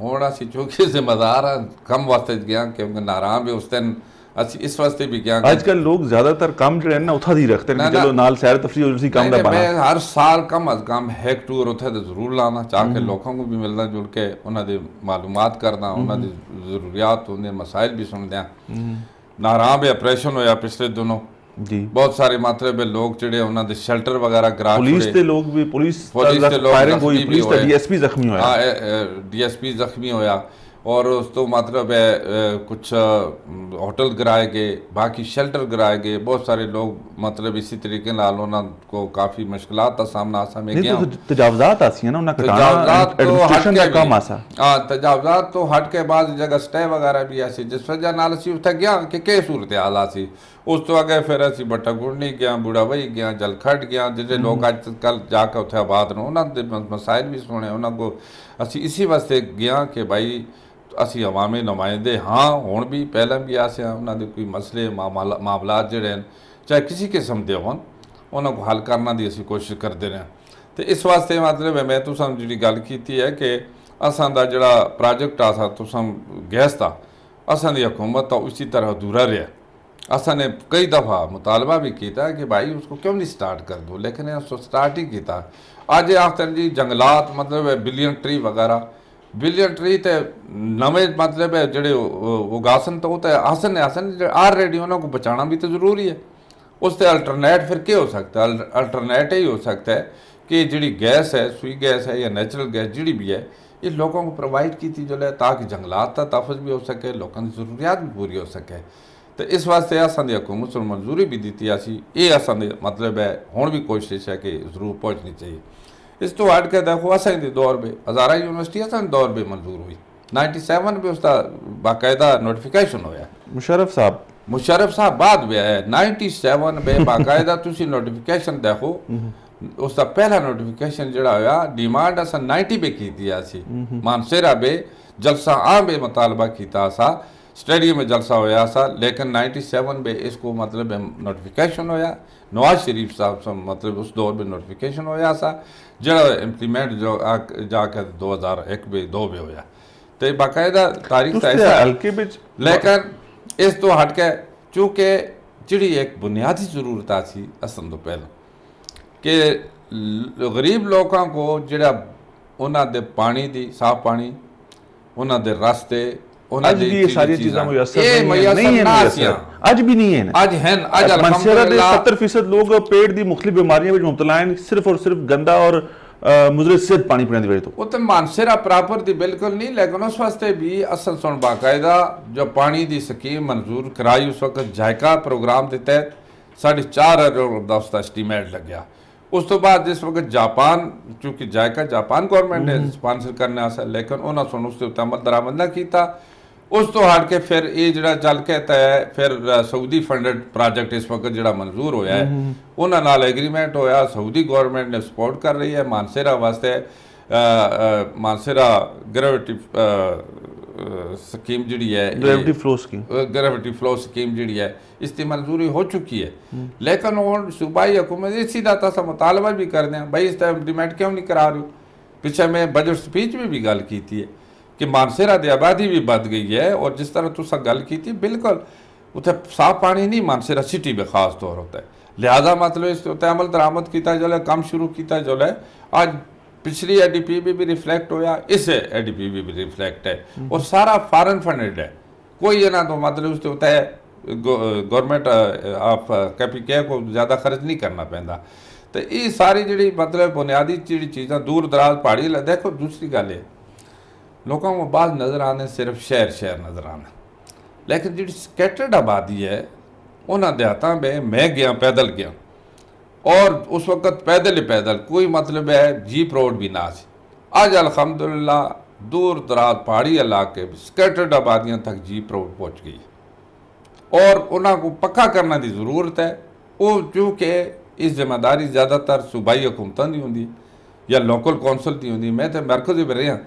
हूँ अस चूंकि जिम्मेदार कम वास्ते गया क्योंकि नारायण भी उस दिन इस वास्ते भी क्या आजकल लोग ज्यादातर काम जो है ना उथा ही रखते हैं चलो नाल सैर तफरी और उसी काम दा मैं हर साल कम अज कम हैक टूर उथे ते जरूर लाना चाह के हम्म। लोगों को भी मिलना जुल के उन्हां दी मालूमात करना हम्म। उन्हां दी जरूरियात उन्हें मसाइल भी सुनदा हम्म। नारां भी ऑपरेशन होया पिछले दिनों ਜੀ ਬਹੁਤ ਸਾਰੇ ਮਾਤਰੇ ਵਿੱਚ ਲੋਕ ਜਿਹੜੇ ਉਹਨਾਂ ਦੇ ਸ਼ੈਲਟਰ ਵਗੈਰਾ ਗਰਾ ਪੁਲਿਸ ਤੇ ਲੋਕ ਵੀ ਪੁਲਿਸ ਫਾਇਰਿੰਗ ਹੋਈ ਪੁਲਿਸ ਦਾ ਡੀਐਸਪੀ ਜ਼ਖਮੀ ਹੋਇਆ ਹਾਂ ਡੀਐਸਪੀ ਜ਼ਖਮੀ ਹੋਇਆ और उस तो मतलब कुछ होटल कराए गए बाकी शेल्टर कराए गए बहुत सारे लोग मतलब इसी तरीके को काफ़ी मुश्किल का सामना आसा में गया तो तजावजात आसी ना तजावजात तो हट के कम आसा हाँ तजावजात तो हट के बाद जगह स्टे वगैरह भी आसी जिस वजह नाल असी उत्थे गया कि के सूरत हाल आसी उस तो अगर फिर असी बट्टा गुड़नी गया बूढ़ा बई गया जलखट गया जिसे हम्म। लोग अज कल जाके उत्थे आबाद ने उन्होंने मसाइल भी सुने उन्होंने को असी इसी वास्ते गया कि भाई ਅਸੀਂ ਆਵਾਮੇ ਨੁਮਾਇंदे ਹਾਂ ਹੁਣ ਵੀ ਪਹਿਲਾਂ ਵੀ ਆਸੇ ਉਹਨਾਂ ਦੇ ਕੋਈ ਮਸਲੇ ਮਾਮਲਾ ਜਿਹੜੇ ਹਨ ਚਾਹੇ ਕਿਸੇ ਕਿਸਮ ਦੇ ਹੋਣ ਉਹਨਾਂ ਨੂੰ ਹੱਲ ਕਰਨ ਦੀ ਅਸੀਂ ਕੋਸ਼ਿਸ਼ ਕਰਦੇ ਰਹੇ ਤੇ ਇਸ ਵਾਸਤੇ ਮਤਲਬ ਮੈਂ ਤੁਹਾਨੂੰ ਜਿਹੜੀ ਗੱਲ ਕੀਤੀ ਹੈ ਕਿ ਅਸਾਂ ਦਾ ਜਿਹੜਾ ਪ੍ਰੋਜੈਕਟ ਆ ਸਾ ਤੁਸਾਂ ਗੈਸ ਦਾ ਅਸਾਂ ਦੀ ਹਕੂਮਤ ਤਾਂ ਉਸੇ ਤਰ੍ਹਾਂ ਦੂਰਾ ਰਿਹਾ ਅਸਾਂ ਨੇ ਕਈ ਦਫਾ ਮੁਤਾਲਬਾ ਵੀ ਕੀਤਾ ਕਿ ਭਾਈ ਉਸ ਕਿਉਂ ਨਹੀਂ ਸਟਾਰਟ ਕਰ ਦੋ ਲੇਕਿਨ ਉਸ ਸਟਾਰਟ ਹੀ ਕੀਤਾ ਅੱਜ ਆਖਰ ਜੀ ਜੰਗਲਾਤ ਮਤਲਬ ਬਿਲੀਅਨ ਟਰੀ ਵਗੈਰਾ बिलियन ट्री मतलब तो नवे मतलब ਜਿਹੜੇ ਉਹ ਗਾਸਨ ਤਾਂ ਉਹ आसन आसन ਹੈ रेडी उन्होंने ਉਹਨਾਂ ਨੂੰ ਬਚਾਣਾ ਵੀ ਤਾਂ ਜ਼ਰੂਰੀ ਹੈ ਉਸ ਤੇ ਅਲਟਰਨੇਟ ਫਿਰ ਕੀ अल अल्टरनेट यही हो सकता है कि जी गैस है सुई गैस है या नैचुरल गैस जी भी है ये लोगों को प्रोवाइड की थी जो है ताकि जंगलात का तहफज भी हो सके लोगों की जरूरियात भी पूरी हो सके तो इस वास्ते असानी हुकूमत मंजूरी भी दी असी ये असानी मतलब है हूँ भी कोशिश है कि जरूर पहुँचनी चाहिए इस्तवाड तो के देखो असें दौर में हज़ारा यूनिवर्सिटी असें दौर में मंजूर हुई 97 में उसका बाकायदा नोटिफिकेशन होया मुशरफ साहब मुशरफ साहब बाद में आया 97 में बाकायदा नोटिफिकेशन देखो हम्म। उसका पहला नोटिफिकेशन जड़ा डिमांड असा 90 में की दिया मानसेरा बे जलसा आम बे मुतालबा किया स्टेडियम में जलसा होया सा लेकिन 97 में इसको मतलब नोटिफिकेशन होया नवाज शरीफ साहब से मतलब उस दौर में नोटिफिकेशन होया सा ਜਿਹੜਾ ਇੰਪਲੀਮੈਂਟ ਜੋ ਜਾ ਕੇ 2001 में दो में ਹੋਇਆ ਤੇ ਬਕਾਇਦਾ ਤਾਰੀਖ ਤਾਂ ਐਸਾ ਹਲਕੇ ਵਿੱਚ ਲੇਕਿਨ ਇਸ ਤੋਂ ਹਟ ਕੇ ਕਿਉਂਕਿ ਜਿਹੜੀ ਇੱਕ ਬੁਨਿਆਦੀ ਜ਼ਰੂਰਤ ਆ ਸੀ ਅਸਲ ਤੋਂ ਪਹਿਲਾਂ ਕਿ ਗਰੀਬ ਲੋਕਾਂ ਕੋ ਜਿਹੜਾ ਉਹਨਾਂ ਦੇ ਪਾਣੀ ਦੀ ਸਾਫ ਪਾਣੀ ਉਹਨਾਂ ਦੇ ਰਸਤੇ आज ਵੀ ਇਹ ਸਾਰੀਆਂ ਚੀਜ਼ਾਂ मुयसर ਨਹੀਂ ਹੈ नहीं ਅੱਜ ਵੀ ਨਹੀਂ ਹੈ ਅੱਜ ਹਨ ਅੱਜ ਅਲਹਮਦੁਲਿਲਾ ਦੇ 70% ਲੋਕ ਪੇਟ ਦੀ ਮੁਖਤਲਿਫ ਬਿਮਾਰੀਆਂ ਵਿੱਚ ਮੁਤਲਾ ਹਨ ਸਿਰਫ ਔਰ ਸਿਰਫ ਗੰਦਾ ਔਰ ਮੁਜ਼ਰਿਤ ਸਿਰ ਪਾਣੀ ਪੀਣ ਦੀ ਵਜ੍ਹਾ ਤੋਂ ਉਹ ਤੇ ਮਾਨਸੇਰਾ ਪ੍ਰਾਪਰ ਦੀ ਬਿਲਕੁਲ ਨਹੀਂ ਲੇਕਿਨ ਉਸ ਵਾਸਤੇ ਵੀ ਅਸਲ ਸੁਣ ਬਾਕਾਇਦਾ ਜੋ ਪਾਣੀ ਦੀ ਸਕੀਮ ਮਨਜ਼ੂਰ ਕਰਾਈ ਉਸ ਵਕਤ ਜਾਇਕਾ ਪ੍ਰੋਗਰਾਮ ਦੇ ਤਹਿਤ 4.5 ਕਰੋੜ ਦਾ ਐਸਟੀਮੇਟ ਲੱਗਿਆ ਉਸ ਤੋਂ ਬਾਅਦ ਜਿਸ ਵਕਤ ਜਾਪਾਨ ਕਿਉਂਕਿ ਜਾਇਕਾ ਜਾਪਾਨ ਗਵਰਨਮੈਂਟ ਨੇ ਸਪਾਂਸਰ ਕਰਨਾ ਸੀ ਲੇਕਿਨ ਉਹਨਾਂ ਸੁਣ ਉਸ ਤੇ ਉਤਮਤ ਦਰਾਮਦ ਨਾ ਕੀਤਾ ਉਸ ਤੋਂ ਹਟ ਕੇ ਫਿਰ ਇਹ ਜਿਹੜਾ ਚੱਲ ਕੇ ਹੈ ਫਿਰ ਸਾਊਦੀ ਫੰਡਡ ਪ੍ਰੋਜੈਕਟ ਇਸ ਵਕਤ ਜਿਹੜਾ ਮਨਜ਼ੂਰ ਹੋਇਆ ਹੈ ਉਹਨਾਂ ਨਾਲ ਐਗਰੀਮੈਂਟ ਹੋਇਆ ਸਾਊਦੀ ਗਵਰਨਮੈਂਟ ਨੇ ਸਪੋਰਟ ਕਰ ਰਹੀ ਹੈ ਮਾਨਸੇਰਾ ਵਾਸਤੇ ਮਾਨਸੇਰਾ ਗ੍ਰੈਵਿਟੀ ਸਕੀਮ ਜਿਹੜੀ ਹੈ gravity flow scheme gravity flow scheme ਜਿਹੜੀ ਇਸ ਤੇ ਮਨਜ਼ੂਰੀ ਹੋ ਚੁੱਕੀ ਹੈ ਲੇਕਿਨ ਉਹ सूबाई ਹਕੂਮਤ इसी दाता ਤਾਂ मुतालबा ਵੀ ਕਰਦੇ ਆ भाई ਇਸ ਟਾਈਮ ਡਿਮੈਂਡ ਕਿਉਂ ਨਹੀਂ ਕਰਾ ਰਹੇ ਪਿੱਛੇ ਮੈਂ ਬਜਟ ਸਪੀਚ ਵੀ ਵੀ ਗੱਲ ਕੀਤੀ ਹੈ कि मानसेरा की आबादी भी बद गई है और जिस तरह तुम गल की थी बिल्कुल उतने साफ पानी नहीं मानसेरा सिटी में खास तौर होता है लिहाजा मतलब इस अमल दरामद किया जो कम शुरू किया जो आज पिछली एडीपी भी, भी रिफ्लेक्ट होया इस एडीपी पी भी, भी रिफ्लेक्ट है हम्म। और सारा फॉरन फंडेड है कोई इन्हों तो मतलब उसके गवर्नमेंट आप कैपी के को ज़्यादा खर्च नहीं करना पैंता तो ये सारी जी मतलब बुनियादी जी चीज़ा दूर दराज पहाड़ी देखो दूसरी गल है लोगों को बाद नज़र आने सिर्फ शहर शहर नज़र आने लेकिन जी स्कैटर्ड आबादी है उन्होंने देहात में मैं गया पैदल गया और उस वक्त पैदल ही पैदल कोई मतलब है जीप रोड भी ना सी आज अलहमदिल्ला दूर दराज पहाड़ी इलाके स्कैटर्ड आबादियों तक जीप रोड पहुँच गई और उन्होंने पक्का करने की जरूरत है वो चूँकि इस जिम्मेदारी ज़्यादातर सूबाई हुकूमतों की होंगी या लोकल कौंसल की होंगी मैं तो मरकज़ भी रहा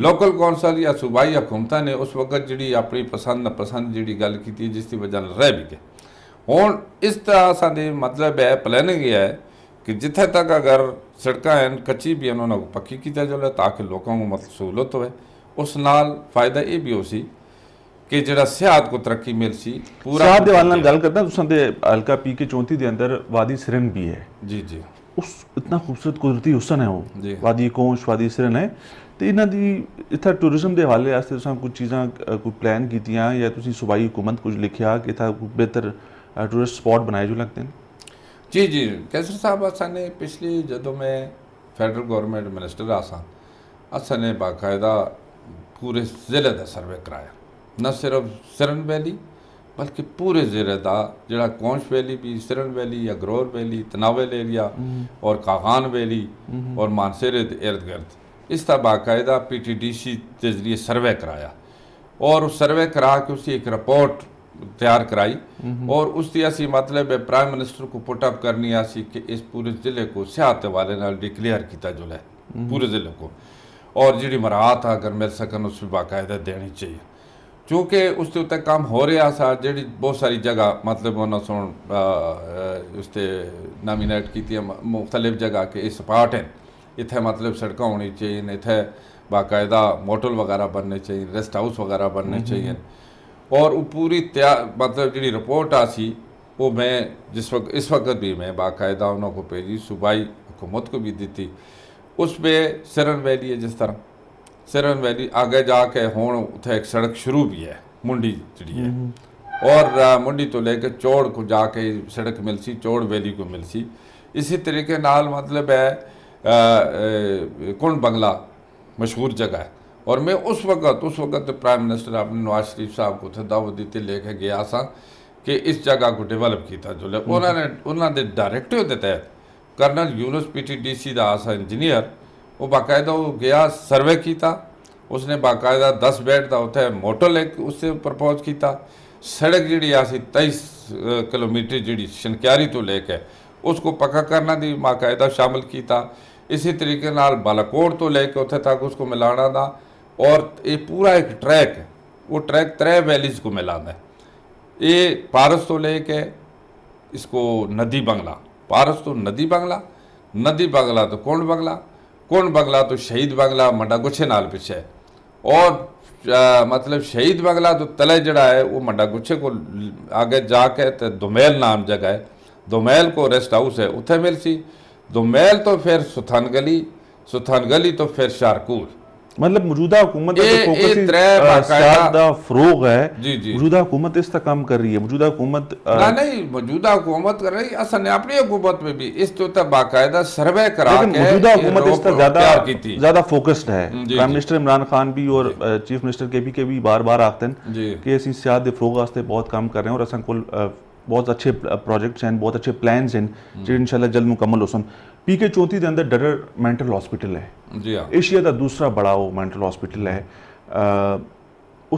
ਲੋਕਲ ਕੌਂਸਲ ਜਾਂ ਸੂਬਾਈ ਹਕੂਮਤਾਂ ਨੇ ਉਸ ਵਕਤ ਜਿਹੜੀ ਆਪਣੀ ਪਸੰਦ ਪਸੰਦ ਜਿਹੜੀ ਗੱਲ ਕੀਤੀ ਜਿਸ ਦੀ ਵਜ੍ਹਾ ਨਾਲ ਰਹਿ ਵੀ ਗਏ ਹੁਣ ਇਸ ਤਰ੍ਹਾਂ ਸਾਡੇ ਮਤਲਬ ਹੈ ਪਲੈਨਿੰਗ ਹੈ ਕਿ कि जिथे तक अगर सड़क हैं कच्ची भी उन्होंने पक्की किया जाए ताकि लोगों को मतलब सहूलत ਹੋਵੇ ਉਸ ਨਾਲ ਫਾਇਦਾ ਇਹ ਵੀ ਹੋ ਸੀ ਕਿ ਜਿਹੜਾ ਸਿਆਦ ਕੋ ਤਰੱਕੀ ਮਿਲ ਸੀ ਪੂਰਾ ਸਿਆਦ ਦੇ ਵਾਲਾਂ ਗੱਲ ਕਰਦਾ ਤੁਸਾਂ ਦੇ ਹਲਕਾ ਪੀ ਕੇ 34 ਦੇ ਅੰਦਰ ਵਾਦੀ ਸਿਰਨ ਵੀ ਹੈ ਜੀ ਜੀ ਉਸ ਇਤਨਾ ਖੂਬਸੂਰਤ ਕੁਦਰਤੀ ਹੁਸਨ ਹੈ ਉਹ ਵਾਦੀ ਕੋਂਸ਼ ਵਾਦੀ ਸਿਰਨ ਹੈ ਤੇ ਇਹਨਾਂ ਦੀ ਇਥੇ ਟੂਰਿਜ਼ਮ ਦੇ ਹਵਾਲੇ ਆਸਤੇ ਤੁਸੀਂ ਕੁਝ ਚੀਜ਼ਾਂ ਕੋਈ ਪਲਾਨ ਕੀਤੀਆਂ ਜਾਂ ਤੁਸੀਂ ਸੁਭਾਈ ਹਕੂਮਤ ਕੁਝ ਲਿਖਿਆ ਕਿ ਇਥਾ ਬਿਹਤਰ ਟੂਰਿਸਟ ਸਪੌਟ ਬਣਾਏ ਜੋ ਲੱਗਦੇ ਨੇ ਜੀ ਜੀ ਕੈਸਰ ਸਾਹਿਬ ਅਸਾਂ ਨੇ ਪਿਛਲੀ ਜਦੋਂ ਮੈਂ ਫੈਡਰਲ ਗਵਰਨਮੈਂਟ ਮਿਨਿਸਟਰ ਆਸਾਂ ਅਸਾਂ ਨੇ ਬਾਕਾਇਦਾ ਪੂਰੇ ਜ਼ਿਲ੍ਹੇ ਦਾ ਸਰਵੇ ਕਰਾਇਆ ਨਾ ਸਿਰਫ ਸਰਨ ਵੈਲੀ ਬਲਕਿ ਪੂਰੇ ਜ਼ਿਲ੍ਹੇ ਦਾ ਜਿਹੜਾ ਕੌਂਸ਼ ਵੈਲੀ ਵੀ ਸਰਨ ਵੈਲੀ ਜਾਂ ਗਰੋਰ ਵੈਲੀ ਤਨਾਵਲ ਏਰੀਆ ਔਰ ਕਾਗਾਨ ਵੈਲੀ ਔਰ ਮਾਨਸੇਰੇ ਦੇ ird-gird इसका बाकायदा पी टी डी सी के जरिए सर्वे कराया और उस सर्वे करा के उसकी एक रिपोर्ट तैयार कराई और उसकी असी मतलब है प्राइम मिनिस्टर को पुटअप करनी आसी कि इस पूरे ज़िले को सियाहत हवाले नाल डिक्लेयर किया जुला है पूरे ज़िले को और जी मराहत अगर मिल सकन उस भी बाकायदा देनी चाहिए चूँकि उसके उत्ते काम हो रहा था जी बहुत सारी जगह मतलब उन्होंने सुन उसते नामिनेट की मुख्तलिफ जगह के स्पाट हैं इतने मतलब सड़क होनी चाहिए इतने बाकायदा मोटल वगैरह बनने चाहिए रेस्ट हाउस वगैरह बनने हम्म, चाहिए हम्म। और वो पूरी त्या मतलब जी रिपोर्ट आसी वो मैं जिस वक्त इस वक्त भी मैं बाकायदा उन्होंने भेजी सूबाई हुकूमत को भी दी थी उसमें सिरन वैली है जिस तरह सिरन वैली आगे जाके हूँ उतने एक सड़क शुरू भी है मुंडी जी है हम्म, और मुंडी तो लेके चौड़ को जाके सड़क मिलसी चौड़ वैली को मिलसी इसी तरीके नाल मतलब है कुंड बंगला मशहूर जगह है और मैं उस वक़्त उस वक़्त प्राइम मिनिस्टर अपने नवाज शरीफ साहब को थे दावत दी थी लेके गया सा कि इस जगह को डिवेलप किया जो हम्म। उन्होंने उन्होंने डायरेक्टिव के तहत colonel Younas P T D C का सा इंजीनियर वो बाकायदा वो गया सर्वे किया उसने बाकायदा दस बेड का उत्थे मोटल एक उससे प्रपोज किया सड़क जी आसी तेईस किलोमीटर जी शनक्यारी तो लेके उसको पक्का करना भी बाकायदा शामिल किया इसी तरीके बालाकोट तो ਤੋਂ ਲੈ तक उसको मिला था और ये पूरा एक ट्रैक ਇੱਕ ਟਰੈਕ ਉਹ ਟਰੈਕ ਤਰੇ ਵੈਲੀਜ਼ ਕੋ ਮਿਲਾਉਂਦਾ ਇਹ ਪਾਰਸ इसको नदी बंगला पारस तो नदी बंगला नदी बंगला तो कौन बंगला कौन बंगला तो शहीद बंगला मंडा गुच्छे नाल पिछे और आ, मतलब शहीद बंगला तो तले जड़ा है वो मंडा गुच्छे को आगे जाके तो दोमैल नाम जगह है दोमैल को रेस्ट हाउस है उथे मिल सी दुमैल तो फिर सुथन गली सुथन गली तो फिर शारकूल मतलब मौजूदा हुकूमत फरोग है जी जी मौजूदा हुकूमत इस तक काम कर रही है मौजूदा हुकूमत ना नहीं मौजूदा हुकूमत कर रही है असल ने अपनी हुकूमत में भी इस तो बाकायदा सर्वे करा के मौजूदा हुकूमत इस तक ज्यादा ज्यादा फोकस्ड है प्राइम मिनिस्टर इमरान खान भी और चीफ मिनिस्टर के भी के भी बार बार आखते हैं कि असि सियाद फरोग वास्ते बहुत काम कर रहे हैं और असा कुल बहुत अच्छे प्रोजेक्ट्स हैं बहुत अच्छे प्लान हैं जो इनशाला जल्द मुकम्मल हो सन पी के चौथी के अंदर डर मैंटल हॉस्पिटल है जी हाँ। एशिया का दूसरा बड़ा वो मैंटल हॉस्पिटल है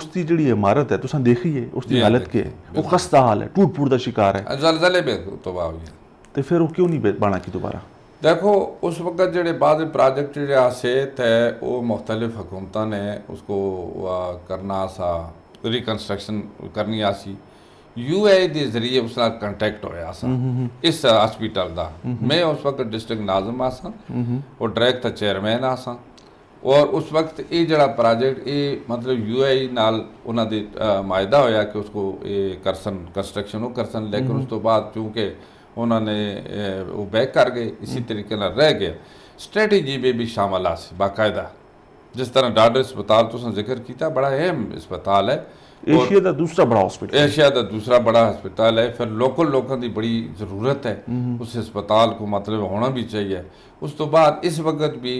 उसकी जी इमारत हाँ, है तुसा देखी है उसकी हालत के वो खस्ता हाल है टूट फूट का शिकार है तो फिर वो क्यों नहीं बना की दोबारा देखो उस वक्त जो बाद प्रोजेक्ट जो से वो मुख्तलिफ हुकूमत ने उसको करना सा रिकन्स्ट्रक्शन करनी आसी यूएई ਦੇ ਜ਼ਰੀਏ ਉਸ ਨਾਲ ਕੰਟੈਕਟ ਹੋਇਆ ਸਾਂ ਇਸ ਹਸਪੀਟਲ ਦਾ ਮੈਂ ਉਸ ਵਕਤ ਡਿਸਟ੍ਰਿਕਟ ਨਾਜ਼ਮ ਆਸਾਂ ਉਹ ਡਾਇਰੈਕਟ ਚੇਅਰਮੈਨ ਆਸਾਂ ਔਰ ਉਸ ਵਕਤ ਇਹ ਜਿਹੜਾ ਪ੍ਰੋਜੈਕਟ ਇਹ ਮਤਲਬ ਯੂਏਈ ਨਾਲ ਉਹਨਾਂ ਦੇ ਮਾਇਦਾ ਹੋਇਆ ਕਿ ਉਸਕੋ ਇਹ ਕਰਸਨ ਕੰਸਟਰਕਸ਼ਨ ਉਹ ਕਰਸਨ ਲੇਕਰ ਉਸ ਤੋਂ ਬਾਅਦ ਕਿਉਂਕਿ ਉਹਨਾਂ ਨੇ ਉਹ ਬੈਕ ਕਰ ਗਏ ਇਸੇ ਤਰੀਕੇ ਨਾਲ ਰਹਿ ਗਿਆ ਸਟ੍ਰੈਟੇਜੀ ਵੀ ਵੀ ਸ਼ਾਮਲ ਆ ਸੀ ਬਾਕਾਇਦਾ ਜਿਸ ਤਰ੍ਹਾਂ ਡਾਡਰ ਹਸਪਤਾਲ ਤੁਸੀਂ ਜ਼ਿਕਰ ਕੀਤਾ ਬੜਾ ਅਹਿਮ ਹਸਪਤਾਲ ਹੈ एशिया का दूसरा बड़ा हॉस्पिटल एशिया का दूसरा बड़ा हस्पताल है फिर लोगों लोगों की बड़ी जरूरत है उस हस्पताल को मतलब होना भी चाहिए उस तो बाद इस वक्त भी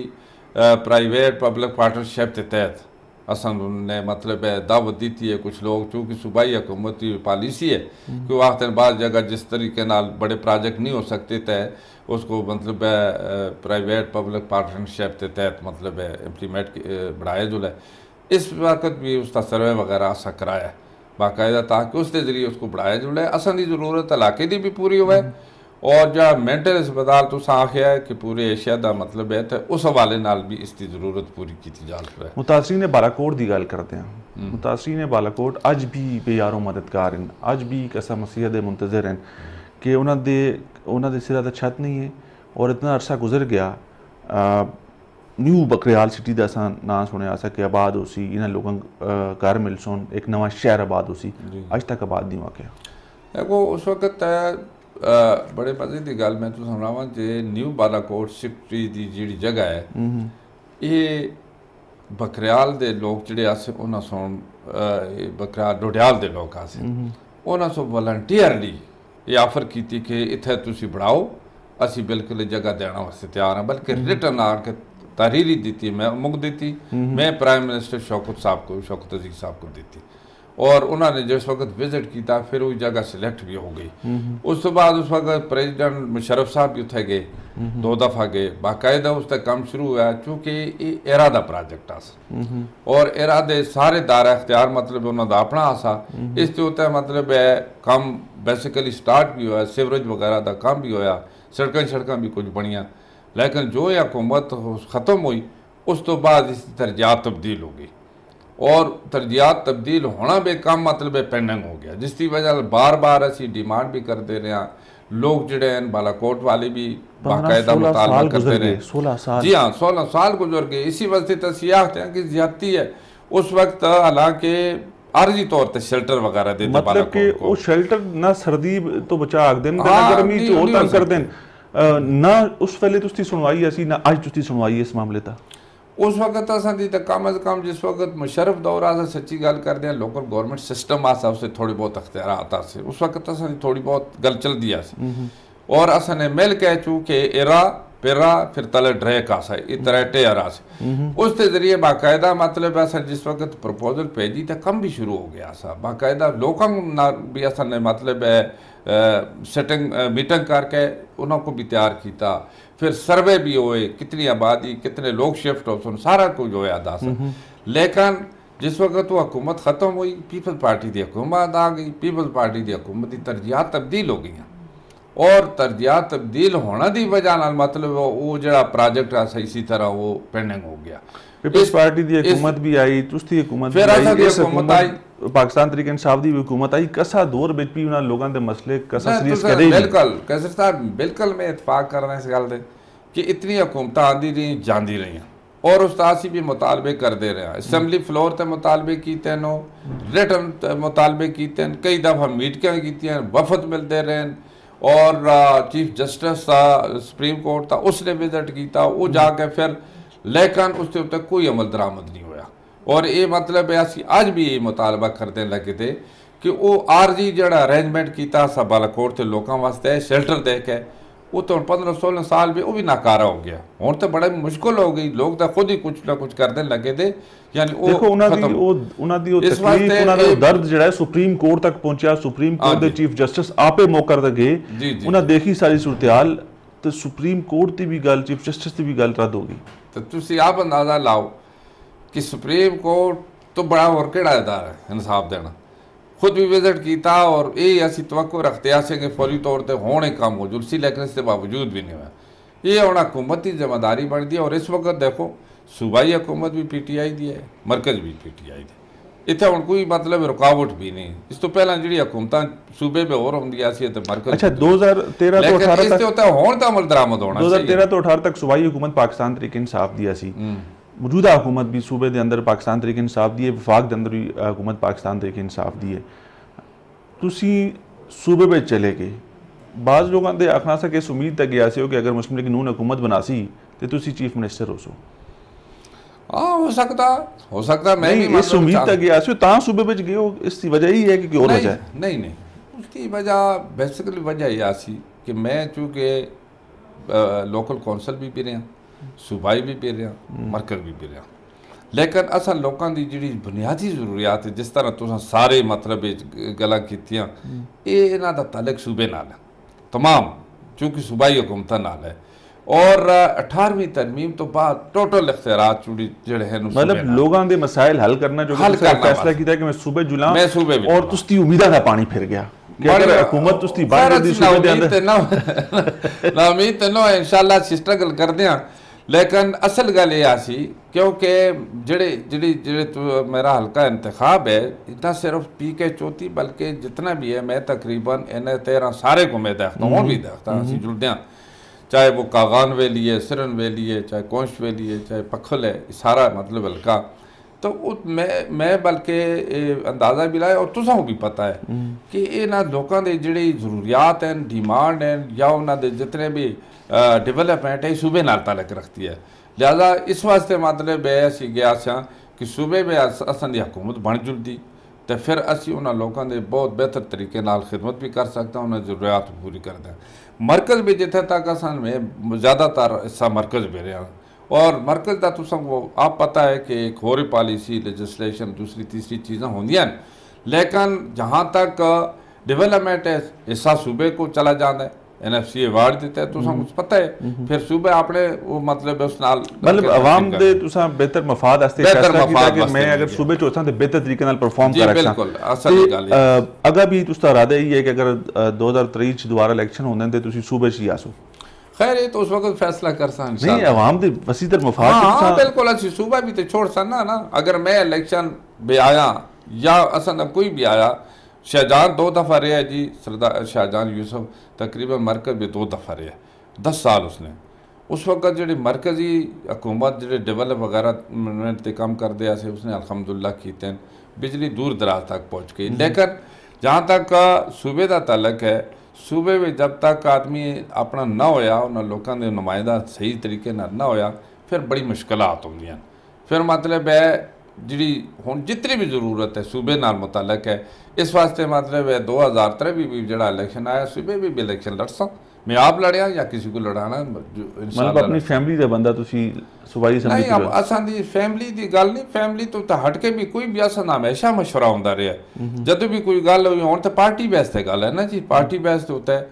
प्राइवेट पब्लिक पार्टनरशिप के तहत असन ने मतलब है दावत दी थी है कुछ लोग चूँकि सूबाई हुकूमत की पॉलिसी है कि वक्त बाद जगह जिस तरीके नाल बड़े प्रोजेक्ट नहीं हो सकते थे उसको मतलब है प्राइवेट पब्लिक पार्टनरशिप के तहत मतलब है इम्प्लीमेंट बढ़ाया जुलाए है इस वक्त भी उसका सर्वे वगैरह असा कराया बाकायदा ताकि उसके जरिए उसको बढ़ाया जुड़े असा की जरूरत इलाके की भी पूरी हो और जो मैंटल अस्पताल तुस आखिया है कि पूरे एशिया का मतलब है तो उस हवाले नाल भी इसकी जरूरत पूरी की जा रही है मुतासरी ने बालाकोट की गल करते हैं हम्म। मुतासरी ने बालाकोट अज भी बेयारों मददगार हैं अज भी ऐसा मसीह के मुंतजर हैं कि उन्होंने उन्होंने सिरा तो छत नहीं है और इतना अरसा गुजर गया न्यू बकरियाल सिटी दा असां नां सुणिया असांखे आबाद ਇਹਨਾਂ ਲੋਕਾਂ लोगन ਮਿਲ मिल ਇੱਕ ਨਵਾਂ ਸ਼ਹਿਰ शहर आबाद होसीं ਅੱਜ ਤੱਕ ਆਬਾਦ ਨਹੀਂ ਵਾਕਿਆ ਦੇਖੋ ਉਸ ਵਕਤ ਬੜੇ ਮਜ਼ੇ ਦੀ ਗੱਲ ਮੈਂ ਤੁਹਾਨੂੰ ਸੁਣਾਵਾਂ ਜੇ ਨਿਊ ਬਾਲਾਕੋਟ ਸਿਟੀ ਦੀ ਜਿਹੜੀ ਜਗ੍ਹਾ ਹੈ ਇਹ ਬਕਰੀਆਲ ਦੇ ਲੋਕ ਜਿਹੜੇ ਆਸੇ ਉਹਨਾਂ ਸੋਂ ਬਕਰਾ ਡੋਡਿਆਲ ਦੇ ਲੋਕ ਆਸੇ ਉਹਨਾਂ ਸੋ ਵਲੰਟੀਅਰਲੀ ਇਹ ਆਫਰ ਕੀਤੀ ਕਿ ਇੱਥੇ ਤੁਸੀਂ ਬਣਾਓ ਅਸੀਂ ਬਿਲਕੁਲ ਜਗ੍ਹਾ ਦੇਣਾ ਵਾਸਤੇ ਤਿਆਰ ਹਾਂ ਬਲਕਿ ਰਿਟਰਨ ਆ ਕੇ तहरीरी देती है मैं मुख देती मैं प्राइम मिनिस्टर शौकत साहब को शौकत अजीज साहब को देती ਔਰ ਉਹਨਾਂ ਨੇ ਜਿਸ ਵਕਤ ਵਿਜ਼ਿਟ ਕੀਤਾ ਫਿਰ ਉਹ ਜਗ੍ਹਾ ਸਿਲੈਕਟ ਵੀ ਹੋ ਗਈ ਉਸ ਤੋਂ ਬਾਅਦ ਉਸ ਵਕਤ ਪ੍ਰੈਜ਼ੀਡੈਂਟ ਮੁਸ਼ਰਫ ਸਾਹਿਬ ਵੀ ਉੱਥੇ ਗਏ ਦੋ ਦਫਾ ਗਏ ਬਾਕਾਇਦਾ ਉਸ ਦਾ ਕੰਮ ਸ਼ੁਰੂ ਹੋਇਆ ਕਿਉਂਕਿ ਇਹ ਇਰਾ ਦਾ ਪ੍ਰੋਜੈਕਟ ਆ ਸੀ ਔਰ ਇਰਾ ਦੇ ਸਾਰੇ ਦਾਇਰਾ ਇਖਤਿਆਰ ਮਤਲਬ ਉਹਨਾਂ ਦਾ ਆਪਣਾ ਆਸਾ ਇਸ ਤੇ ਉੱਤੇ ਮਤਲਬ ਹੈ ਕੰਮ ਬੇਸਿਕਲੀ ਸਟਾਰਟ ਵੀ ਹੋਇਆ ਸਿਵਰੇਜ ਵਗੈਰਾ ਦਾ ਕੰਮ ਵੀ ਹੋਇਆ ਸੜਕਾਂ ਸੜਕਾਂ ਵੀ ਕੁਝ ਬਣੀਆਂ लेकिन जो ये हकूमत ख़त्म हुई उस तो बाद इसकी तरजीहत तब्दील हो गई और तरजीहत तब्दील होना भी कम मतलब पेंडिंग हो गया जिसकी वजह बार बार असी डिमांड भी करते रहे लोग जड़े हैं बालाकोट वाले भी बाकायदा मुतालबा करते रहे जी हाँ सोलह साल गुजर गए इसी वजह से तसियात हैं कि ज्यादती है उस वक्त हालांकि आर्जी तौर पर शेल्टर वगैरह देते मतलब कि वो शेल्टर ना सर्दी तो बचा आख हाँ, तो देन गर्मी तो कर देन ਨਾ ਉਸ ਵੇਲੇ ਤੁਸੀਂ ਸੁਣਵਾਈ ਅਸੀਂ ਨਾ ਅੱਜ ਤੁਸੀਂ ਸੁਣਵਾਈ ਇਸ ਮਾਮਲੇ ਦਾ ਉਸ ਵਕਤ असांजी त कम अज़ कम जिस वक़्तु मुशरफ़ दौर आहे असां सची ॻाल्हि कंदे आहिनि लोकल गवर्नमेंट सिस्टम आहे असां उसे थोरी बहुत अख़्तियारात हुआसीं उस वक़्तु असांजी थोरी बहुत गल चलंदी हुआसीं और असां ने महिल कह चूं कि एरा पेरा फिर तले ड्रे कासा ये तरह टे आरास उसके जरिए बाकायदा मतलब ऐसा जिस वक्त प्रपोजल भेजी तो कम भी शुरू हो गया सा बाकायदा लोग भी ऐसा ने मतलब है सेटिंग मीटिंग करके उन्होंने भी तैयार किया फिर सर्वे भी होए कितनी आबादी कितने लोग शिफ्ट हो सुन सारा कुछ होया दस लेकिन जिस वक्त वो हुकूमत ख़त्म हुई पीपल्स पार्टी की हुकूमत आ गई पीपल्स पार्टी की हुकूमत की तरजीहत तब्दील हो गई और तरजीहत तब्दील होने की वजह न मतलब वो जो प्रोजेक्ट अस इसी तरह वो पेंडिंग हो गया पीपल्स पार्टी की हुकूमत भी आई उसकी हुकूमत फिर आई पाकिस्तान तरीके इंसाफ की हुकूमत आई कसा दौर बच भी उन्होंने लोगों के मसले बिल्कुल कैसर साहब बिल्कुल मैं इतफाक कर रहा इस गल कि इतनी हुकूमत आती रही जाती रही और उसका असं भी मुतालबे करते रहे असैम्बली फ्लोर से मुतालबे किए हैं रिटर्न मुतालबे किए हैं कई दफा मीटिंग की वफद मिलते रहे और चीफ जस्टिस था सुप्रीम कोर्ट था उसने विजिट किया जाके फिर लेकिन उसके उत्ते कोई अमल दरामद नहीं हो ਔਰ ਇਹ ਮਤਲਬ ਹੈ ਅਸੀਂ ਅੱਜ ਵੀ ਇਹ ਮੁਤਾਲਬਾ ਕਰਦੇ ਲੱਗੇ ਤੇ ਕਿ ਉਹ ਆਰਜੀ ਜਿਹੜਾ ਅਰੇਂਜਮੈਂਟ ਕੀਤਾ ਸਾ ਬਲਕੋਟ ਤੇ ਲੋਕਾਂ ਵਾਸਤੇ ਸ਼ੈਲਟਰ ਦੇ ਕੇ ਉਹ ਤਾਂ 15 16 ਸਾਲ ਵੀ ਉਹ ਵੀ ਨਾਕਾਰਾ ਹੋ ਗਿਆ ਹੁਣ ਤਾਂ ਬੜਾ ਮੁਸ਼ਕਲ ਹੋ ਗਈ ਲੋਕ ਤਾਂ ਖੁਦ ਹੀ ਕੁਝ ਨਾ ਕੁਝ ਕਰਦੇ ਲੱਗੇ ਤੇ ਯਾਨੀ ਉਹ ਦੇਖੋ ਉਹਨਾਂ ਦੀ ਉਹ ਉਹਨਾਂ ਦੀ ਉਹ ਤਕਲੀਫ ਉਹਨਾਂ ਦਾ ਦਰਦ ਜਿਹੜਾ ਹੈ ਸੁਪਰੀਮ ਕੋਰਟ ਤੱਕ ਪਹੁੰਚਿਆ ਸੁਪਰੀਮ ਕੋਰਟ ਦੇ ਚੀਫ ਜਸਟਿਸ ਆਪੇ ਮੌਕਰ ਤੇ ਗਏ ਉਹਨਾਂ ਦੇਖੀ ਸਾਰੀ ਸੁਰਤਿਆਲ ਤੇ ਸੁਪਰੀਮ ਕੋਰਟ ਦੀ ਵੀ ਗੱਲ ਚੀਫ ਜਸਟਿਸ ਦੀ ਵੀ ਗੱਲ ਰੱਦ ਹੋ ਗਈ ਤੇ ਤੁਸੀਂ ਆਪ ਅੰਦਾਜ਼ਾ ਲਾਓ કે સુપ્રીમ કોર્ટ તો બڑا વર્ક હેડ આયાતા ઇનસાફ દેના ખુદ ਵੀ વિઝિટ કીતા ઓર એ અસતવકવ રખતિયા સે કે ફોરી તૌરતે હોને કામ હો જુલસી લેકિન સે બાવજૂદ ભી નહી હોયા એ હોણા હકુમતી જવાબદારી બની થી ઓર ઇસ વક્ત દેખો સુબાહી હકુમત ભી પીટીઆઈ થી દે કે મરકજ ભી પીટીઆઈ થી ઇતھے હણ કોઈ મતલબ રુકાવટ ભી નહી ઇસ તો પહેલે જડી હકુમતા સઉબે મે ઓર હોંડી હસીત મરકજ અચ્છા 2013 તો 18 તક સે હોતા હે ઓર ડ્રામા થા હોના 2013 તો 18 તક સુબાહી હકુમત પાકિસ્તાન તરિક ઇનસાફ દિયા સી હમ मौजूदा हुकूमत भी सूबे के अंदर पाकिस्तान तरीके इंसाफ दिए विफाक के अंदर भी हुकूमत पाकिस्तान तरीके इंसाफ दिए तुम सूबे पर चले गए बाद लोगों के आखना सा किस उम्मीद तक गया से कि अगर मुस्लिम लीग नून हुकूमत बना सी तो चीफ मिनिस्टर हो सो भी इस लोकल कौंसल भी पी रहा सूबाई भी पी रहा ਮਰਕਜ਼ भी पी रहा लेकिन ਅਸਾਂ लोगों की जी बुनियादी जरूरियात जिस तरह ਤਰ੍ਹਾਂ ਤੁਸੀਂ ਸਾਰੇ ਮਤਲਬ ਗੱਲਾਂ ਕੀਤੀਆਂ तमाम चूंकि सूबाई हुकूमत नाल है और अठारहवीं तरमीम तो बाद टोटल इख्तियार हैं मतलब लोगों के मसाइल हल करना जो हल करना फैसला किया कि मैं मैं और उम्मीदा का पानी फिर गया उम्मीद तो ना स्ट्रगल लेकिन असल गल यह सी क्योंकि जड़े जड़ी जड़े तो मेरा हल्का इंतखब है इतना सिर्फ पी के चौथी बल्कि जितना भी है मैं तकरीबन इन तेरह सारे को मैं देखता हूँ और भी देखता हूँ जुलदियाँ चाहे वो कागान वेली है सिरन वेली है चाहे कोंश वेली है चाहे पखल है सारा मतलब हल्का तो उत मैं मैं बल्कि अंदाज़ा भी ਲਾਇਆ ਔਰ ਤੁਸਾਂ ਨੂੰ ਵੀ ਪਤਾ ਹੈ ਕਿ ਇਹਨਾਂ ਲੋਕਾਂ ਦੇ ਜਿਹੜੇ ਜ਼ਰੂਰੀਅਤ ਹਨ ਡਿਮਾਂਡ ਹਨ ਜਾਂ ਉਹਨਾਂ ਦੇ ਜਿਤਨੇ ਵੀ डिवेलपमेंट है सूबे नाल तलक रखती है लिहाजा इस वास्ते मतलब है अस गया कि सूबे में असन हुकूमत बन जुलती तो फिर असी उन्होंने लोगों के बहुत बेहतर तरीके खिदमत भी कर सकते हैं उन्होंने जरूरियात पूरी करते हैं मरकज़ भी जितने तक अस में ज़्यादातर हिस्सा मरकज़ में रहा और मरकज़ का तुम वो आप पता है कि एक होर पॉलिसी लजिस्लेशन दूसरी तीसरी चीज़ा होंगे लेकिन जहाँ तक डिवेलपमेंट है हिस्सा सूबे को चला जाता है ਐਨ ਐਫ ਸੀ ਅਵਾਰਡ ਦਿੱਤਾ ਤੁਸੀਂ ਨੂੰ ਪਤਾ ਹੈ ਫਿਰ ਸੂਬਾ ਆਪਣੇ ਉਹ ਮਤਲਬ ਉਸ ਨਾਲ ਮਤਲਬ ਆਵਾਮ ਦੇ ਤੁਸੀਂ ਬਿਹਤਰ ਮਫਾਦ ਵਾਸਤੇ ਫੈਸਲਾ ਕੀਤਾ ਕਿ ਮੈਂ ਅਗਰ ਸੂਬੇ ਚ ਹੋਸਾਂ ਤੇ ਬਿਹਤਰ ਤਰੀਕੇ ਨਾਲ ਪਰਫਾਰਮ ਕਰ ਸਕਾਂ ਬਿਲਕੁਲ ਅਸਲ ਗੱਲ ਹੈ ਅਗਾ ਵੀ ਤੁਸੀਂ ਦਾ ਇਰਾਦਾ ਹੀ ਹੈ ਕਿ ਅਗਰ 2023 ਚ ਦੁਬਾਰਾ ਇਲੈਕਸ਼ਨ ਹੁੰਦੇ ਤੇ ਤੁਸੀਂ ਸੂਬੇ ਚ ਹੀ ਆਸੋ खैर ये तो उस वक्त फैसला कर सा नहीं अवाम दे वसीतर मफाद हाँ, हाँ बिल्कुल अच्छी सूबा भी तो छोड़ सा ना ना अगर मैं इलेक्शन भी आया या असल कोई भी आया ਸ਼ਹਿਜਾਨ ਦੋ ਦਫਾ ਰਿਹਾ है जी सरदार शाहजहां यूसुफ तकरीबन मरकज़ में दो दफ़ा रहा है दस साल ਉਸ ਵਕਤ ਜਿਹੜੀ ਮਰਕਜ਼ੀ ਹਕੂਮਤ ਜਿਹੜੇ ਡਿਵੈਲਪ ਵਗੈਰਾ ਮੈਨੇਜਮੈਂਟ ਤੇ ਕੰਮ ਕਰਦੇ ਆ ਸੇ ਉਸਨੇ ਅਲਹਮਦੁਲਿਲਾ ਕੀਤੇ ਬਿਜਲੀ ਦੂਰ ਦਰਾਜ ਤੱਕ ਪਹੁੰਚ ਗਈ ਲੇਕਿਨ ਜਹਾਂ ਤੱਕ ਸੂਬੇ ਦਾ ਤਾਲਕ ਹੈ ਸੂਬੇ ਵਿੱਚ ਜਦ ਤੱਕ ਆਦਮੀ ਆਪਣਾ ਨਾ ਹੋਇਆ ਉਹਨਾਂ ਲੋਕਾਂ ਦੇ ਨੁਮਾਇੰਦਾ ਸਹੀ ਤਰੀਕੇ ਨਾਲ ਨਾ ਹੋਇਆ ਫਿਰ ਬੜੀ ਮੁਸ਼ਕਲਾਂ ਆਉਂਦੀਆਂ ਫਿਰ ਮਤਲਬ ਹੈ ਜਿਹੜੀ ਹੁਣ ਜਿਤਨੀ ਵੀ ਜ਼ਰੂਰਤ ਹੈ ਸੂਬੇ ਨਾਲ ਮੁਤਲਕ ਹੈ ਇਸ ਵਾਸਤੇ ਮਤਲਬ ਹੈ 2023 ਵੀ ਜਿਹੜਾ ਇਲੈਕਸ਼ਨ ਆਇਆ ਸੂਬੇ ਵੀ ਇਲੈਕਸ਼ਨ ਲੜ ਮੈਂ ਆਪ ਲੜਿਆ ਜਾਂ ਕਿਸੇ ਕੋ ਲੜਾਣਾ ਮਤਲਬ ਆਪਣੀ ਫੈਮਿਲੀ ਦਾ ਬੰਦਾ ਤੁਸੀਂ ਸੁਭਾਈ ਸਮਝੀ ਨਹੀਂ ਅਸਾਂ ਦੀ ਫੈਮਿਲੀ ਦੀ ਗੱਲ ਨਹੀਂ ਫੈਮਿਲੀ ਤੋਂ ਤਾਂ ਹਟ ਕੇ ਵੀ ਕੋਈ ਵੀ ਅਸਾਂ ਨਾਲ ਹਮੇਸ਼ਾ مشورہ ਹੁੰਦਾ ਰਿਹਾ ਜਦੋਂ ਵੀ ਕੋਈ ਗੱਲ ਹੋਈ ਹੁਣ ਤਾਂ ਪਾਰਟੀ ਬੈਸ ਤੇ ਗੱਲ ਹੈ ਨਾ ਜੀ ਪਾਰਟੀ ਬੈਸ ਤੇ ਹੁੰਦਾ ਹੈ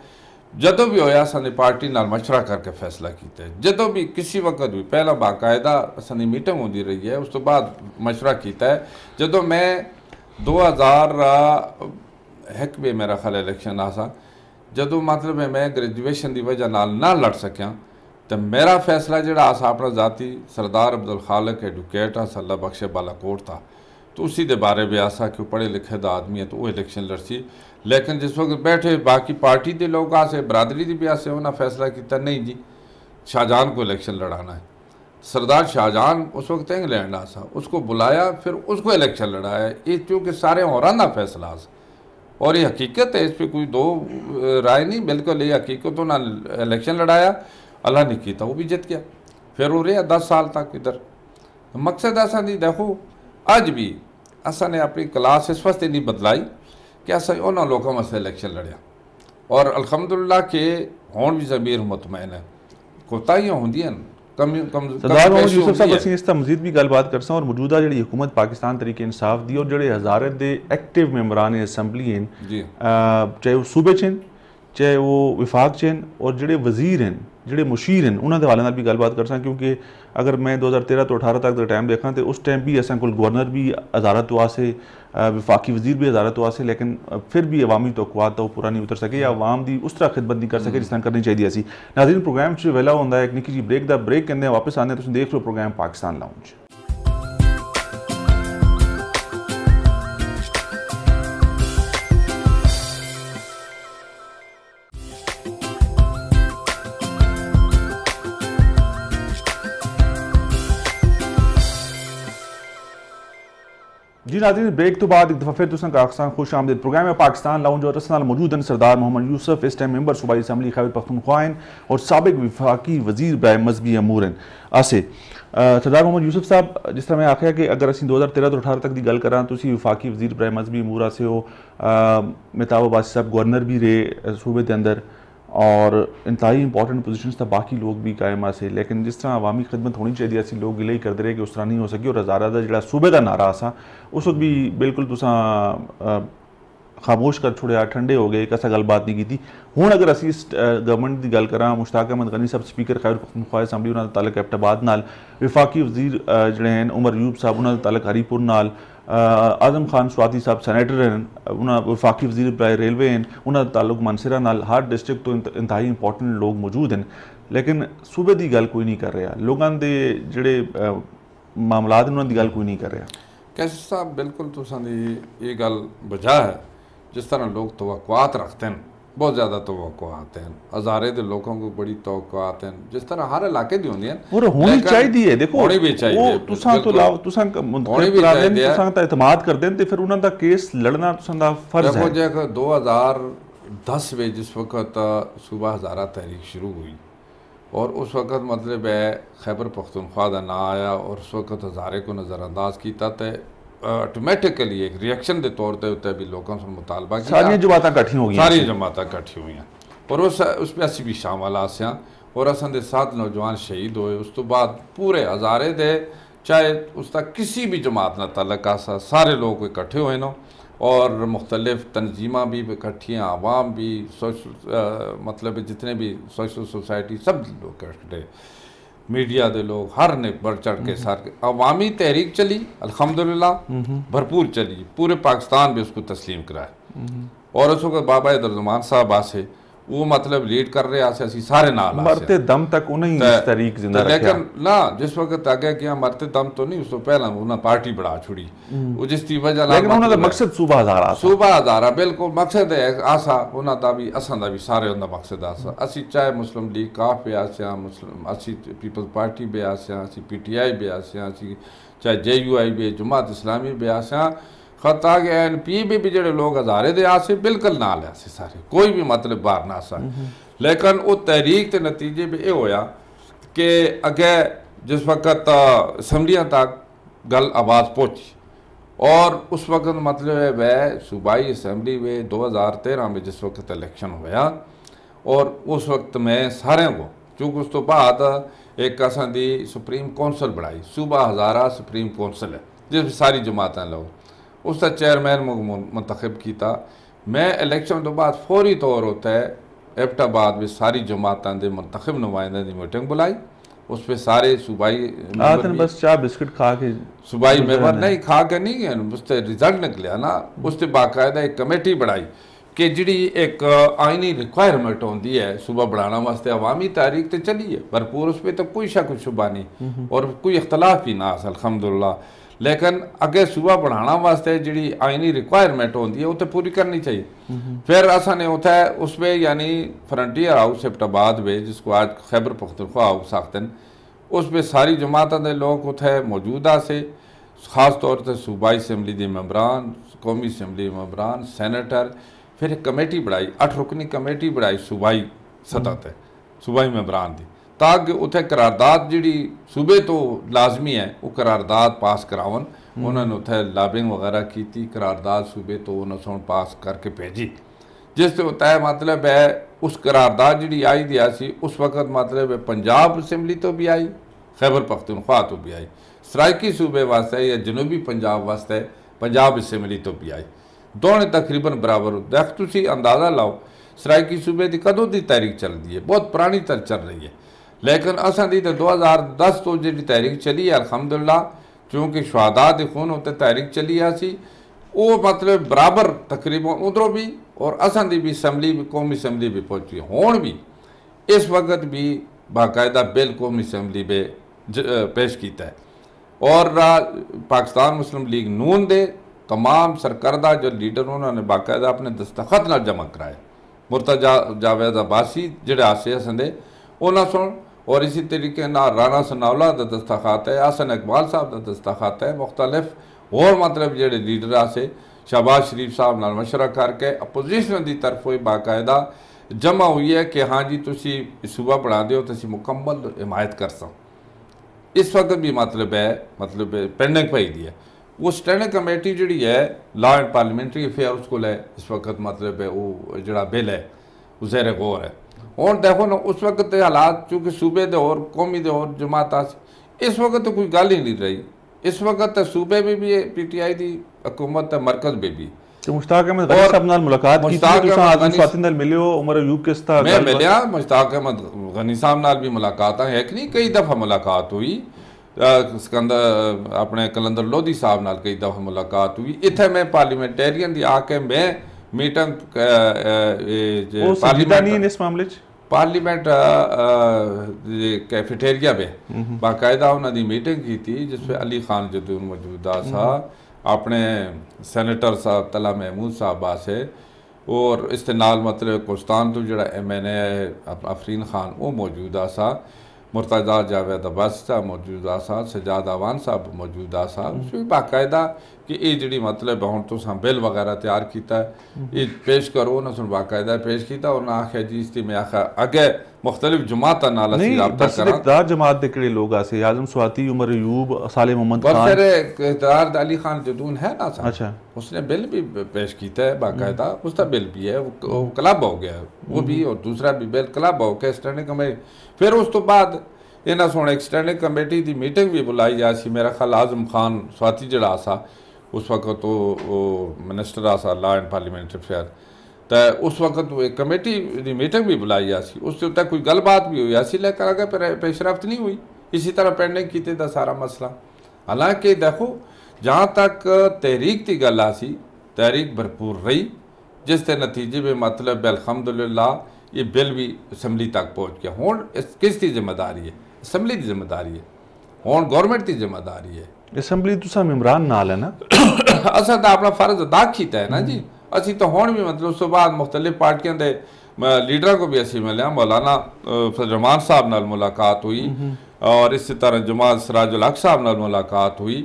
ਜਦੋਂ ਵੀ ਹੋਇਆ ਸਾਨੇ ਪਾਰਟੀ ਨਾਲ مشورہ ਕਰਕੇ ਫੈਸਲਾ ਕੀਤਾ ਜਦੋਂ ਵੀ ਕਿਸੇ ਵਕਤ ਵੀ ਪਹਿਲਾ ਬਾਕਾਇਦਾ ਸਾਨੇ ਮੀਟਿੰਗ ਹੁੰਦੀ ਰਹੀ ਹੈ ਉਸ ਤੋਂ ਬਾਅਦ مشورہ ਕੀਤਾ ਜਦੋਂ ਮੈਂ 2000 ਹਕ ਵੀ ਮੇਰਾ ਖਲ ਇਲੈਕਸ਼ਨ ਆਸਾ ਜਦੋਂ ਮਤਲਬ ਮੈਂ ਗ੍ਰੈਜੂਏਸ਼ਨ ਦੀ وجہ ਨਾਲ ਨਾ ਲੜ ਸਕਿਆ ਤਾਂ ਮੇਰਾ ਫੈਸਲਾ ਜਿਹੜਾ ਆਸਾ ਆਪਣਾ ਜ਼ਾਤੀ ਸਰਦਾਰ ਅਬਦੁਲ ਖਾਲਕ ਐਡਵੋਕੇਟ ਆ ਸੱਲਾ ਬਖਸ਼ੇ ਕੋਟ ਦਾ ਤੁਸੀਂ ਦੇ ਬਾਰੇ ਵੀ ਆਸਾ ਕਿ ਪੜ੍ਹੇ ਲਿਖੇ ਦਾ ਆਦਮੀ ਹੈ ਤਾਂ ਉਹ ਇਲੈਕਸ਼ਨ ਲੜ ਸੀ लेकिन जिस वक्त बैठे बाकी पार्टी के लोग आसे बरादरी के भी से उन्हें फैसला किया नहीं जी शाहजहान को इलेक्शन लड़ाना है सरदार शाहजहान उस वक्त इंग्लैंड आसा उसको बुलाया फिर उसको इलेक्शन लड़ाया ये चूँकि सारे और फैसला सा और ये हकीकत है इस पर कोई दो राय नहीं बिल्कुल ये हकीकत उन्होंने इलेक्शन लड़ाया अल्लाह ने किया वो भी जीत गया फिर वो रहा दस साल तक इधर मकसद ऐसा नहीं देखो आज भी असा ने अपनी क्लास इस वास्ते नहीं बदलाई कि अस उन्होंने लोगों वास्ते इलेक्शन लड़िया और अलहमदुल्ला के हूँ भी जमीर मुतमैन है कोताही होंगे मजीद भी गलबात कर सर मौजूदा जी हुकूमत पाकिस्तान तरीके इंसाफ की और जो हजारत के एक्टिव मैंबरान असैम्बली चाहे वह सूबे चेन चाहे वह विफाक चेन और जो वजीर हैं जो मुशीर हैं उन्होंने हवाले भी गलबात कर सर क्योंकि अगर मैं दो हज़ार तेरह तो अठारह तक टाइम देखा तो उस टाइम भी असल गवर्नर भी अजारत वास्ते विफाकी वजीर भी अदालत हुआ से लेकिन फिर भी अवामी तो तो पूरा नहीं उतर सके या अवाम की उस तरह खिदमत नहीं कर सके हम्म। जिस तरह करनी चाहिए असी नाजीन प्रोग्राम वेला होंगे एक निकी जी ब्रेक का ब्रेक कहते हैं वापस आने तुम देख लो प्रोग्राम पाकिस्तान लाउंज जी नाजी ब्रेक तो बाद एक दफ़ा फिर तुम का खुश आमद प्रोग्राम है पाकिस्तान लाउन जो असल मौजूद हैं सरदार मोहम्मद यूसफ़ इस टाइम मेम्बर सूबाई इसम्बली खैबर पख्तनख्वाइन और सबक विफाकी वजीर बर मजहबी हैं आसे सरदार मोहम्मद यूसुफ साहब जिस तरह मैं आख्या कि अगर असं दो हज़ार तेरह तो अठारह तक की गल करा तो विफाकी वजीर ब्राय मजहबी अमूर आसे हो मेहताब अबासी साहब गवर्नर भी रहे सूबे के अंदर और इंतहाई इंपॉर्टेंट पोजिशन था बाकी लोग भी कायम से लेकिन जिस तरह अवामी खिदमत होनी चाहिए असं लोग गिले ही करते रहे कि उस तरह नहीं हो सकी और हज़ारा का जो सूबे का नारा सा उस वक्त भी बिल्कुल तुसा खामोश कर छोड़ा ठंडे हो गए एक गलबात नहीं की हूँ अगर असी इस गवर्नमेंट की गल करा मुश्ताक अहमद गनी साहब स्पीकर खैर ख्वाह असैम्बली उन्होंने तलक एबटाबाद विफाकी वजीर जड़े हैं उमर यूब साहब उन्होंने तालक हरीपुर ਆਜ਼ਮ ਖਾਨ ਸਵਾਦੀ ਸਾਹਿਬ ਸੈਨੇਟਰ ਹਨ ਉਹਨਾਂ ਵਫਾਕੀ ਵਜ਼ੀਰ ਬਰਾਏ ਰੇਲਵੇ ਹਨ ਉਹਨਾਂ ਦਾ ਤਾਲੁਕ ਮਨਸੇਰਾ ਨਾਲ ਹਰ ਡਿਸਟ੍ਰਿਕਟ ਤੋਂ ਇੰਤਹਾਈ ਇੰਪੋਰਟੈਂਟ ਲੋਕ ਮੌਜੂਦ ਹਨ ਲੇਕਿਨ ਸੂਬੇ ਦੀ ਗੱਲ ਕੋਈ ਨਹੀਂ ਕਰ ਰਿਹਾ ਲੋਕਾਂ ਦੇ ਜਿਹੜੇ ਮਾਮਲਾਤ ਉਹਨਾਂ ਦੀ ਗੱਲ ਕੋਈ ਨਹੀਂ ਕਰ ਰਿਹਾ ਕੈਸਰ ਸਾਹਿਬ ਬਿਲਕੁਲ ਤੁਸਾਂ ਦੀ ਇਹ ਗੱਲ ਵਜ੍ਹਾ ਹੈ ਜਿਸ ਤਰ੍ਹਾਂ ਲੋਕ ਤਵਕਵਾਤ ਰੱਖਦੇ ਹਨ बहुत ज्यादा तो हैं हजारे दे लोगों को बड़ी तो हैं जिस तरह हर इलाके दी होंदी हैं होनी चाहिदी देखो होनी भी चाहिदी तो लाओ तुसा का मुंतखब करा कर दें फिर उनन केस लड़ना तुसा दा फर्ज है में जिस वक्त सुबह हजारा तहरीक शुरू हुई और उस वक्त मतलब है खैबर पख्तूनख्वा का ना आया और उस वक्त हजारे को नजरअंदाज किया ते ऑटोमेटिकली एक रिएक्शन के तौर पर उत्तर भी लोगों से मुतालबा सारिया जमात कट्ठी हो गई सारिया जमात इकट्ठी हुई और उस उस पर असं भी शामिल आसा और असंधे सात नौजवान शहीद हुए उस तो बाद पूरे हजारे दे चाहे उसका किसी भी जमात ना तलक आसा सारे लोग इकट्ठे हुए ना और मुख्तलिफ तनजीम भी इकट्ठी हैं आवाम भी सोशल मतलब जितने भी सोशल सोसाइटी सब लोग इकट्ठे मीडिया के लोग हर ने बढ़ चढ़ के हम्म। सर अवामी तहरीक चली अलहमदिल्ला हम्म। भरपूर चली पूरे पाकिस्तान में उसको तस्लीम कराए हम्म। और उस वक्त बाबा दर्जमान साहब आसे ਉਹ ਮਤਲਬ ਲੀਡ ਕਰ ਰਿਹਾ ਸੀ ਅਸੀਂ ਸਾਰੇ ਨਾਲ ਮਰਤੇ ਦਮ ਤੱਕ ਉਹਨਾਂ ਹੀ ਇਸ ਤਰੀਕ ਜ਼ਿੰਦਾ ਰੱਖਿਆ ਲੇਕਿਨ ਨਾ ਜਿਸ ਵਕਤ ਆ ਗਿਆ ਕਿ ਮਰਤੇ ਦਮ ਤੋਂ ਨਹੀਂ ਉਸ ਤੋਂ ਪਹਿਲਾਂ ਉਹਨਾਂ ਪਾਰਟੀ ਬੜਾ ਛੁੜੀ ਉਹ ਜਿਸ ਦੀ ਵਜ੍ਹਾ ਨਾਲ ਲੇਕਿਨ ਉਹਨਾਂ ਦਾ ਮਕਸਦ ਸੂਬਾ ਹਜ਼ਾਰਾ ਸੀ ਸੂਬਾ ਹਜ਼ਾਰਾ ਬਿਲਕੁਲ ਮਕਸਦ ਹੈ ਆਸਾ ਉਹਨਾਂ ਦਾ ਵੀ ਅਸਾਂ ਦਾ ਵੀ ਸਾਰੇ ਉਹਨਾਂ ਦਾ ਮਕਸਦ ਆਸਾ ਅਸੀਂ ਚਾਹੇ ਮੁਸਲਮ ਲੀਗ ਕਾਫ ਵੀ ਆਸਿਆ ਮੁਸਲਿਮ ਅਸੀਂ ਪੀਪਲ ਪਾਰਟੀ ਵੀ ਅਸੀਂ ਪੀਟੀਆਈ ਵੀ ਅਸੀਂ ਚਾਹੇ ਜੇਯੂਆਈ ਵੀ ਜਮਾਤ ਇਸਲਾਮੀ ਵੀ आ के एन पी भी, भी जो लोग अदारे दे आसे बिल्कुल ना से सारे कोई भी मतलब बार ना सर हम्म, हम्म। लेकिन वो तहरीक के नतीजे भी यह होया कि अगे जिस वक्त असम्बलियाँ तक गल आवाज़ पहुँची और उस वक्त मतलब वह सूबाई असम्बली में दो हजार तेरह में जिस वक्त इलेक्शन होया और उस वक्त मैं सारे को चूंकि उस तो बाद एक असा सुप्रीम कौंसल बनाई सूबा हज़ारा सुप्रीम कौंसल है जिसमें सारी जमातें लो उसका चेयरमैन मंतखब किया मैं इलेक्शन तो बाद फौरी तौर होता है एबटाबाद में सारी जमात के मंतखब नुमाइंदों की मीटिंग बुलाई उस पर सारे सूबाई बस चाय बिस्किट खा के सूबाई मेंबर नहीं खा के नहीं है उससे रिजल्ट निकलिया ना उससे बाकायदा एक कमेटी बनाई कि जी एक आइनी रिक्वायरमेंट आती है सुबह बढ़ाने वास्ते अवामी तारीख तो चली है भरपूर उस पर तो कोई शक शुबा नहीं और कोई इख्तलाफ ही ना असल अलहमदुल्ला लेकिन अगर ਸੂਬਾ ਬਣਾਉਣਾ ਵਾਸਤੇ ਜਿਹੜੀ ਆਇਨੀ ਰਿਕੁਆਇਰਮੈਂਟ ਹੁੰਦੀ ਹੈ ਉਹ ਤੇ ਪੂਰੀ ਕਰਨੀ ਚਾਹੀਏ फिर असने नहीं होता है यानी फ्रंटियर हाउस सेप्टाबाद में जिसको आज खैबर पख्तनख्वा हाउस आखते उसमें सारी के लोग उत उठे मौजूदा से ख़ास तौर से सूबाई असैम्बली के मम्बरान कौमी इसम्बली मम्बरान सैनटर फिर एक कमेटी बनाई अठ रुकनी कमेटी बनाई सूबाई सतह पर हम्म। सूबाई की ਤਾਂ ਕਿ ਉੱਥੇ ਕਰਾਰਦਾਦ ਜਿਹੜੀ ਸੂਬੇ ਤੋਂ ਲਾਜ਼ਮੀ ਹੈ ਉਹ ਕਰਾਰਦਾਦ ਪਾਸ ਕਰਾਉਣ ਉਹਨਾਂ ਨੇ ਉੱਥੇ ਲਾਬਿੰਗ ਵਗੈਰਾ ਕੀਤੀ ਕਰਾਰਦਾਦ ਸੂਬੇ ਤੋਂ ਉਹਨਾਂ ਸੋਂ ਪਾਸ ਕਰਕੇ ਭੇਜੀ ਜਿਸ ਤੋਂ ਤੈ ਮਤਲਬ ਹੈ ਉਸ ਕਰਾਰਦਾਦ ਜਿਹੜੀ ਆਈ ਦੀ ਆ ਸੀ ਉਸ ਵਕਤ ਮਤਲਬ ਹੈ ਪੰਜਾਬ ਅਸੈਂਬਲੀ ਤੋਂ ਵੀ ਆਈ ਖੈਬਰ ਪਖਤੂਨਖਵਾ ਤੋਂ ਵੀ ਆਈ ਸਰਾਇਕੀ ਸੂਬੇ ਵਾਸਤੇ ਜਾਂ ਜਨੂਬੀ ਪੰਜਾਬ ਵਾਸਤੇ ਪੰਜਾਬ ਅਸੈਂਬਲੀ ਤੋਂ ਵੀ ਆਈ ਦੋਨੇ ਤਕਰੀਬਨ ਬਰਾਬਰ ਦੇਖ ਤੁਸੀਂ ਅੰਦਾਜ਼ਾ ਲਾਓ ਸਰਾਇਕੀ ਸੂਬੇ ਦੀ ਕਦੋਂ ਦੀ ਤਾਰੀਖ ਚੱਲਦੀ ਹੈ ਬਹੁਤ ਪੁਰਾਣੀ ਤਰ ਚੱਲ ਰਹੀ ਹੈ लेकिन असांजी त दो हज़ार दस तो जहिड़ी तहरीक चली आहे अलहमदिल्ला चूंकि शुहादा ते खून हुते तहरीक चली हुआसीं उहो मतिलबु बराबरि तक़रीबन ओतिरो बि और असांजी बि असम्बली बि क़ौमी असम्बली बि पहुची हुअण बि इस वक़्त भी बाकायदा बिल कौमी असम्बली में पेश किया है और पाकिस्तान मुस्लिम लीग नून दे तमाम सरकर्दा जो लीडर उन्होंने बाकायदा अपने दस्तखत न जमा कराए मुर्तजा जावेद अब्बासी जोड़े आसे असें उन्होंने सुन और इसी तरीके ना राना सनावला का दस्तखात है आसन इकबाल साहब का दस्तखात है मुख्तलिफ और मतलब जोड़े लीडर से शहबाज शरीफ साहब न मशरा करके अपोजिशन की ही बाकायदा जमा हुई है कि हाँ जी तुम सूबा बना दो तो मुकम्मल हिमायत कर सौ इस वक्त भी मतलब है मतलब पेंडिंग पाई दी है वो स्टैंडिंग कमेटी जी है लॉ एंड पार्लियामेंट्री अफेयर उसको है इस वक्त मतलब है वो जो बिल है वो गौर है और देखो ना उस वक्त तो हालात चूँकि सूबे दे और कौमी दे और जमात इस वक्त तो कोई गल ही नहीं रही इस वक्त तो सूबे में भी पी टी आई की हुकूमत मरकज में भी तो मुश्ताक अहमद गनी साहब नाल मुलाकात की थी आदमी साथी नाल मिले उमर अयूब किस तरह मैं मिलया मुश्ताक अहमद गनी साहब नाल भी मुलाकात है कि नहीं कई दफ़ा मुलाकात हुई सिकंदर अपने कलंदर लोधी साहब नाल कई दफ़ा मुलाकात हुई इतने मैं पार्लीमेंटेरियन की आके मैं मीटिंग पार्लीमेंट इस मामले पार्लीमेंट कैफेटेरिया में बाकायदा उन्होंने मीटिंग की थी जिसमें अली खान जो मौजूदा हम्म। सा अपने सैनेटर साहब तला महमूद साहब आसे और इस मतलब कुस्तान तो जोड़ा M N A Afreen Khan वो मौजूदा सा मुर्तजा जावेद अब्बास ਮੌਜੂਦਾ ਸਾਹ ਸਜਾਦ ਆਵਾਨ ਸਾਹਿਬ ਮੌਜੂਦਾ ਸਾਹਿਬ ਸੋ ਬਾਕਾਇਦਾ ਕਿ ਇਹ ਜਿਹੜੀ ਮਤਲਬ ਹੁਣ ਤੁਸੀਂ ਬਿੱਲ ਵਗੈਰਾ ਤਿਆਰ ਕੀਤਾ ਇਹ ਪੇਸ਼ ਕਰੋ ਉਹਨਾਂ ਨੂੰ ਬਾਕਾਇਦਾ ਪੇਸ਼ ਕੀਤਾ ਉਹਨਾਂ ਆਖਿਆ ਜੀ ਇਸ ਤੇ ਮੈਂ ਆਖਾ ਅਗੇ मुख्तलिफ जमात नाल असीं राब्ता करा इक़्तिदार जमात दे कहिड़े लोग आसे आज़म स्वाती उमर अयूब साले मोहम्मद खान फिर इक़्तिदार अली खान जदून है ना साहब अच्छा उसने बिल भी पेश किया है बाकायदा उसका बिल भी है वो क्लब हो गया वो भी हम्म। और दूसरा भी बिल क्लब हो गया स्टैंडिंग कमेटी फिर उस तो बाद ਇਹਨਾਂ ਸੋਹਣੇ ਐਕਸਟੈਂਡਿਡ ਕਮੇਟੀ ਦੀ ਮੀਟਿੰਗ ਵੀ ਬੁਲਾਈ ਜਾ ਸੀ ਮੇਰਾ ਖਿਆਲ ਆਜ਼ਮ ਖਾਨ ਸਵਾਤੀ ਜਿਹੜਾ ਆਸਾ ਉਸ ਵਕਤ ਉਹ minister Asa law and parliamentary affair तो उस वक्त तो कमेटी मीटिंग भी बुलाई हुआसीं उस तक कोई गलबात भी हुई इसी लेकर आगे पर पेशरफ्त नहीं हुई इसी तरह पेंडिंग किए था सारा मसला हालांकि देखो जहाँ तक तहरीक की गल आसी तहरीक भरपूर रही जिस के नतीजे में मतलब अलहमदुल्ला ये बिल भी असम्बली तक पहुँच गया हूँ किसकी जिम्मेदारी है असम्बली की जिम्मेदारी है हूँ गौरमेंट की जिम्मेदारी है असम्बली तो इमरान नाल है ना असर तो अपना फर्ज अदा किया है ना जी असीं त हुअण बि मतिलबु सुभाणे मुख़्तलिफ़ पार्टियुनि ते लीडर को भी असीं मिले मौलाना रहमान साहब न मुलाक़ात हुई और इस तरह जमाल सराजुल हक साहब न मुलाक़ात हुई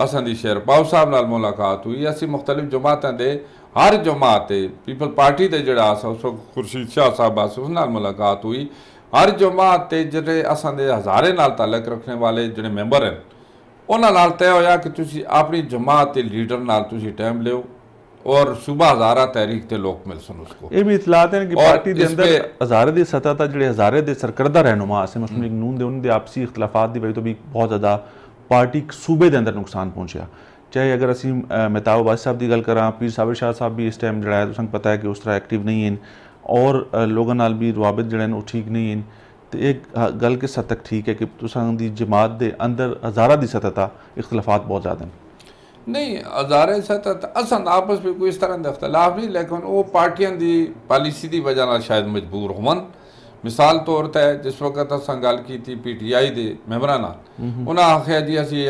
असांजी शेरपाव साहब न मुलाक़ात हुई असीं मुख़्तलिफ़ जमातों के हर जमा पीपल पार्टी के जेड़ा असां खुर्शीद शाह साहब आस उस मुलाक़ात हुई हर जमा ते जेह्ड़े हज़ारे तलक रखने वाले जेह्ड़े मैंबर हैं उन्होंने तय होया कि अपनी जमात के लीडर ਦੇ ਲੀਡਰ ਨਾਲ और सुबह हजारा तहरीक के लोग मिल सन उसको ये भी इतलात हैं कि पार्टी के अंदर हजारे की सतह तक जो हजारे के सरकर्दा रहनुमा से मुस्लिम लीग नून के उन्होंने आपसी इखलाफात की वजह तो भी बहुत ज़्यादा पार्टी सूबे के अंदर नुकसान पहुंचा चाहे अगर असं मेहताब अबाज साहब की गल करा पीर साबिर शाह साहब भी इस टाइम जरा तो पता है कि उस तरह एक्टिव नहीं है और लोगों भी रवाबित जो ठीक नहीं हैं तो एक गल किस हद तक ठीक है कि तुम जमात के अंदर हजारा की सतह तक इखलाफात बहुत ज़्यादा हैं नहीं हजारे सतत तो असन आपस में कोई इस तरह का अख्तिलाफ नहीं लेकिन वो पार्टियां की पॉलिसी की वजह ना शायद मजबूर होवन मिसाल तौर तो जिस वक्त असं गल की पी टी आई के मैंबर न उन्हें आख्या जी असी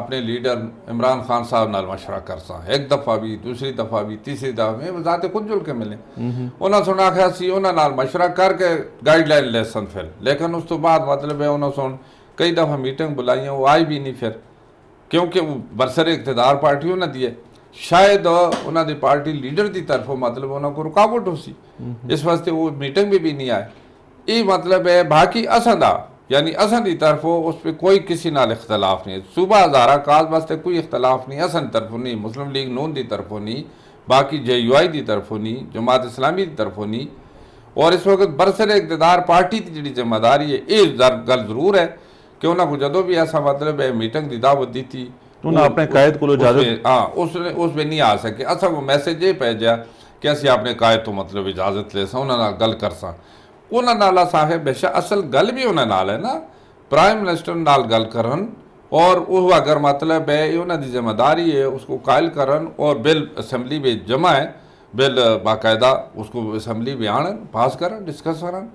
अपने लीडर इमरान खान साहब न मशुरा कर स एक दफ़ा भी दूसरी दफ़ा भी तीसरी दफ़ा भी वजात खुद जुल के मिले उन्होंने सुन आख्या उन्होंने मशुरा करके गाइडलाइन ले फिर लेकिन उस तो बाद मतलब है उन्होंने सुन कई दफ़ा मीटिंग बुलाई वो आई भी नहीं फिर क्योंकि बरसरे ਇਕਤਦਾਰ पार्टी उन्होंने ਦੀ ਹੈ ਸ਼ਾਇਦ ਉਹਨਾਂ ਦੀ ਪਾਰਟੀ ਲੀਡਰ ਦੀ ਤਰਫੋਂ ਮਤਲਬ ਉਹਨਾਂ ਕੋ ਰੁਕਾਵਟ ਹੋ ਸੀ ਇਸ ਵਾਸਤੇ ਉਹ ਮੀਟਿੰਗ भी ਵੀ ਨਹੀਂ ਆਏ ਇਹ ਮਤਲਬ ਹੈ ਬਾਕੀ यानी असन की तरफों उस पर कोई किसी नाल इख्तलाफ नहीं सुबह हजारा काज वास्ते कोई इख्तलाफ नहीं असन तरफों नहीं मुस्लिम लीग नून की तरफों नहीं बाकी जे यू आई की तरफों नहीं जमात इस्लामी की तरफों नहीं और इस वक्त बरसर इकतदार पार्टी की जी जिम्मेदारी है ये गल जरूर है कि उन्होंने जो तो भी ऐसा मतलब मीटिंग दावत दी थी अपने कायद को हाँ उसने उस नहीं आ सके असर अच्छा, मैसेज ये पै कि असं अपने कायद तो मतलब इजाजत ले सर गल कर स उन्होंने असल गल भी उन्होंने ना प्राइम मिनिस्टर नाल गल अगर मतलब है उन्होंने जिम्मेदारी है उसको कायल कर और बिल असैम्बली जमा है बिल बाकायदा उसको असैम्बली में आन पास कर डिस्कस करन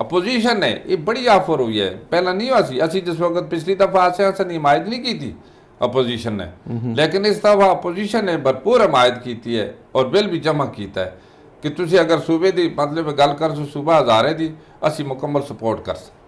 अपोजिशन है ये बड़ी ऑफर हुई है पहला नहीं हुआ सी असि जिस वक्त पिछली दफ़ा आसियान से हिमायत नहीं की थी अपोजिशन ने लेकिन इस दफ़ा अपोजिशन ने भरपूर हिमायत की है और बिल भी जमा किया है ਕਿ ਤੁਸੀਂ ਅਗਰ ਸੂਬੇ ਦੀ ਮਤਲਬ ਗੱਲ ਕਰ ਸੋ ਸੂਬਾ ਹਜ਼ਾਰੇ ਦੀ ਅਸੀਂ ਮੁਕੰਮਲ ਸਪੋਰਟ ਕਰ ਸਕਦੇ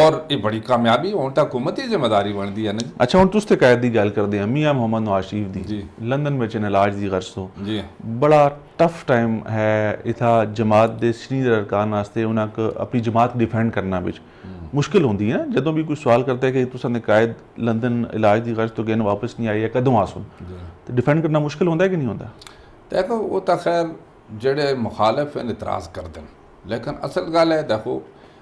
और ये बड़ी कामयाबी हूँ तो हुकूमत की जिम्मेदारी बनती है अच्छा हम तुस्ते कैद की गल करते हैं मियाँ मुहम्मद नवाशीफ की लंदन में इलाज की गर्ज तो जी बड़ा टफ टाइम है इतना जमात के सीनियर अरकान वास्ते उन्होंने अपनी जमात डिफेंड करना बिच हम्म। मुश्किल होंगी है जो भी कोई सवाल करता है कि तुम कैद लंदन इलाज की गर्ज तो गेन वापस नहीं आई है कदों आ सुन तो डिफेंड करना मुश्किल होंगे कि नहीं होंगे देखो वो तो खैर जेडे मुखालिफ इतराज़ कर दिन लेकिन असल गल है देखो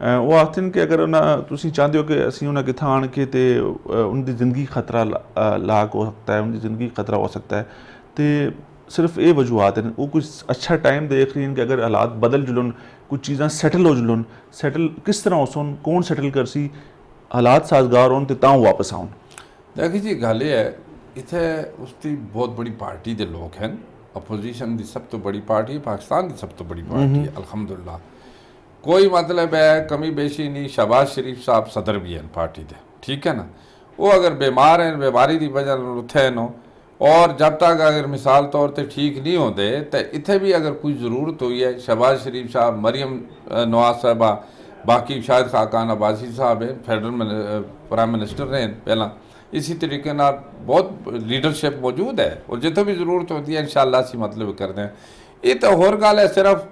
ਉਹ ਆਖਦੇ ਨੇ ਕਿ ਅਗਰ ਉਹਨਾਂ ਤੁਸੀਂ ਚਾਹੁੰਦੇ ਹੋ ਕਿ ਅਸੀਂ ਉਹਨਾਂ ਕਿਥਾਂ ਆਣ ਕੇ ਤੇ ਉਹਨਾਂ ਦੀ ਜ਼ਿੰਦਗੀ ਖਤਰਾ ਲਾਕ ਹੋ ਸਕਦਾ ਹੈ ਉਹਨਾਂ ਦੀ ਜ਼ਿੰਦਗੀ ਖਤਰਾ ਹੋ सिर्फ ये वजूहत हैं वो कुछ अच्छा टाइम देख रही हैं कि अगर हालात बदल जुलन कुछ चीज़ा सैटल हो जुलन सैटल किस तरह होसन कौन सैटल कर सी हालात साजगार होन तो वापस आउन देखिए जी गल है इतने उसकी बहुत बड़ी पार्टी के लोग हैं अपोजिशन की सब तो बड़ी पार्टी पाकिस्तान की सब तो बड़ी पार्टी हम्म। अलहमदुल्ला कोई मतलब है कमी बेशी नहीं शहबाज शरीफ साहब सदर भी हैं पार्टी के ठीक है ना वो अगर बीमार हैं बीमारी की वजह उत्थे और जब तक अगर मिसाल तौर पर ठीक नहीं होते तो इतने भी अगर कोई ज़रूरत हुई है शहबाज शरीफ साहब मरियम नवाज साहबा बाकी शायद खाकान अब्बासी साहब हैं फेडरल प्राइम मिनिस्टर रहे पहला इसी तरीके ना बहुत लीडरशिप मौजूद है और जितों भी ज़रूरत होती है इन शाला असी मतलब करते हैं ये तो होर गल है सिर्फ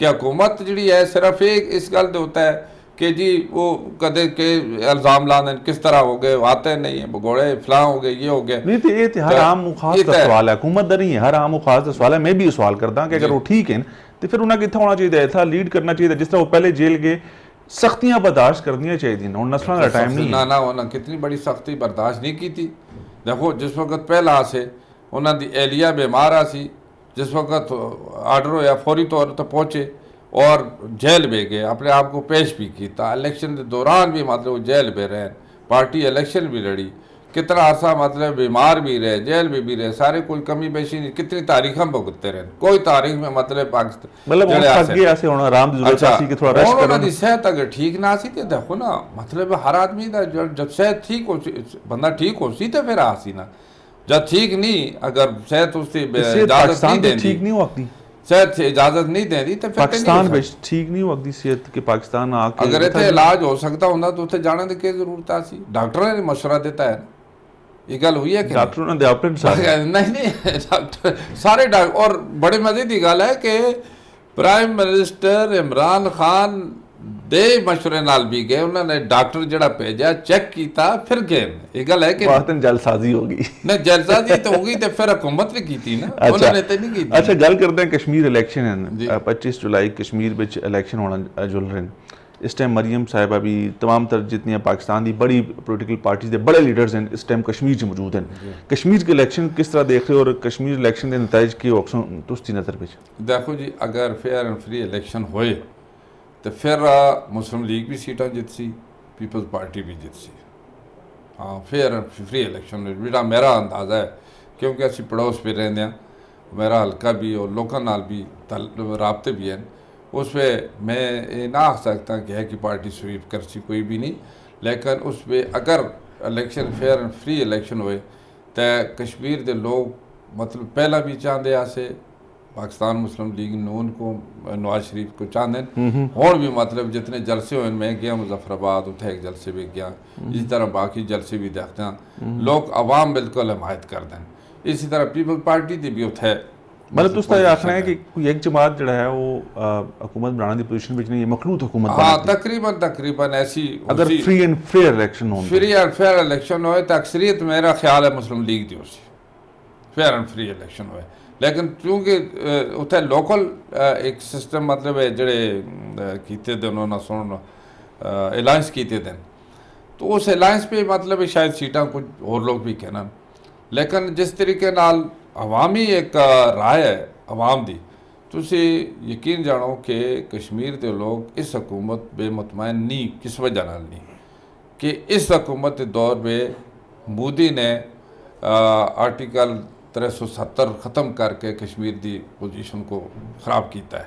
कि ਹਕੂਮਤ जी है सिर्फ एक इस गल के उत्ते है कि जी वो कद के इल्ज़ाम दें किस तरह हो गए आते नहीं है भगोड़े फलां हो गए ये हो गए नहीं तो ये हर आम का सवाल है हुकूमत है हर आम खास का सवाल है मैं भी सवाल करता कि अगर वो ठीक है तो फिर उन्हें कितना होना चाहिए था लीड करना चाहिए जिस तरह वो पहले जेल गए सख्तियाँ बर्दाश्त करनी चाहिए और नस्लों का टाइम नहीं ना ना कितनी बड़ी सख्ती बर्दाश्त नहीं की थी देखो जिस वक्त पहला से उन्होंने एलिया बीमार आ सी जिस वक्त आर्डर या फौरी तौर तो पर पहुँचे और जेल में गए अपने आप को पेश भी किया इलेक्शन के दौरान भी मतलब जेल में रहे पार्टी इलेक्शन भी लड़ी कितना अरसा मतलब बीमार भी रहे जेल में भी रहे सारे कोई कमी पेशी नहीं कितनी तारीख हम भुगतते रहे कोई तारीख में मतलब पाकिस्तान मतलब अच्छा, सेहत अगर ठीक ना आसी तो देखो ना मतलब हर आदमी जब सेहत ठीक हो बंदा ठीक हो सी तो फिर आसी ना जब ठीक नहीं अगर सेहत उसकी तो इजाजत नहीं देंदी ठीक नहीं होती सेहत इजाजत नहीं देंदी तो पाकिस्तान ठीक नहीं होती सेहत के पाकिस्तान आके अगर ਆ इलाज हो सकता ਇਲਾਜ तो उसे जाने की क्या जरूरत ਦੀ डॉक्टर ने ਆ देता है ये गल हुई है कि डॉक्टर ने अपने सारे नहीं नहीं डॉक्टर सारे डॉक्टर और बड़े मजे की गल है कि प्राइम मिनिस्टर इमरान खान ਦੇ مشوਰੇ ਨਾਲ ਵੀ ਗਏ ਉਹਨਾਂ ਨੇ ਡਾਕਟਰ ਜਿਹੜਾ ਭੇਜਿਆ ਚੈੱਕ ਕੀਤਾ ਫਿਰ ਗਏ ਇਹ ਗੱਲ ਹੈ होगी ਬਾਤਨ ਜਲਸਾਜ਼ੀ ਹੋ ਗਈ ਨਾ ਜਲਸਾਜ਼ੀ ਤਾਂ ਹੋ ਗਈ ਤੇ अच्छा, ਹਕੂਮਤ ਵੀ ਕੀਤੀ ਨਾ ਉਹਨਾਂ ਨੇ ਤਾਂ ਨਹੀਂ कश्मीर ਅੱਛਾ ਗੱਲ ਕਰਦੇ ਹਾਂ ਕਸ਼ਮੀਰ ਇਲੈਕਸ਼ਨ ਹਨ 25 ਜੁਲਾਈ ਕਸ਼ਮੀਰ ਵਿੱਚ इस टाइम मरियम साहिबा भी तमाम तरह जितनी पाकिस्तान की बड़ी पोलिटिकल पार्टी के बड़े लीडर्स हैं इस टाइम कश्मीर से मौजूद हैं कश्मीर के इलेक्शन किस तरह देख रहे हो और कश्मीर इलेक्शन के नतज के ऑप्शन तुस्ती नज़र पे देखो जी अगर फेयर एंड फ्री इलेक्शन होए तो फिर मुस्लिम लीग भी सीटा जितसी पीपल्स पार्टी भी जितसी हाँ फेयर एंड फ्री इलेक्शन जेड़ा मेरा अंदाजा है क्योंकि असं पड़ोस पर रहते मेरा हल्का भी और लोगों भी रबते भी हैं उस पर मैं ये ना आ सकता कि है कि पार्टी स्वीप कर सी कोई भी नहीं लेकिन उस पर अगर election fair and free election होए तो कश्मीर के लोग मतलब पहला भी चाहते आसे पाकिस्तान मुस्लिम लीग नून को नवाज शरीफ को चाहन और भी मतलब जितने जलसे हुए मैं गया मुजफ्फराबाद उठैक जलसे भी गया इसी तरह बाकी जलसे भी देखते हैं लोग अवाम बिल्कुल हमायत कर दें इसी तरह पीपल पार्टी की भी उठे ਮਤਲਬ ਤੁਸੀਂ ਤਾਂ ਆਖਣਾ ਹੈ ਕਿ ਕੋਈ ਇੱਕ ਜਮਾਤ ਜਿਹੜਾ ਹੈ ਉਹ ਹਕੂਮਤ ਬਣਾਉਣ ਦੀ ਪੋਜੀਸ਼ਨ ਵਿੱਚ ਨਹੀਂ ਹੈ ਮਖਲੂਤ ਹਕੂਮਤ ਹਾਂ ਤਕਰੀਬਨ ਤਕਰੀਬਨ ਐਸੀ ਅਗਰ ਫ੍ਰੀ ਐਂਡ ਫੇਅਰ ਇਲੈਕਸ਼ਨ ਹੋਣ ਫ੍ਰੀ ਐਂਡ ਫੇਅਰ ਇਲੈਕਸ਼ਨ ਹੋਏ ਤਾਂ ਅਕਸਰੀਅਤ ਮੇਰਾ ਖਿਆਲ ਹੈ ਮੁਸਲਿਮ ਲੀਗ ਦੀ ਹੋਸੀ ਫੇਅਰ ਐਂਡ ਫ੍ਰੀ ਇਲੈਕਸ਼ਨ ਹੋਏ लेकिन क्योंकि उत लोकल एक सिस्टम मतलब है जेड़े किए उन्होंने सुन अलायंस किए तो उस अलायंस पर मतलब शायद सीटा कुछ होर लोग भी कहना लेकिन जिस तरीके अवामी एक राय है आवाम की तुम यकीन जानो कि कश्मीर के लोग इस हकूमत बे बेमुतमैन नहीं किस वजह नहीं कि इस हकूमत के दौर में मोदी ने आर्टिकल त्रै सौ सत्तर खत्म करके कश्मीर की पोजिशन को खराब किया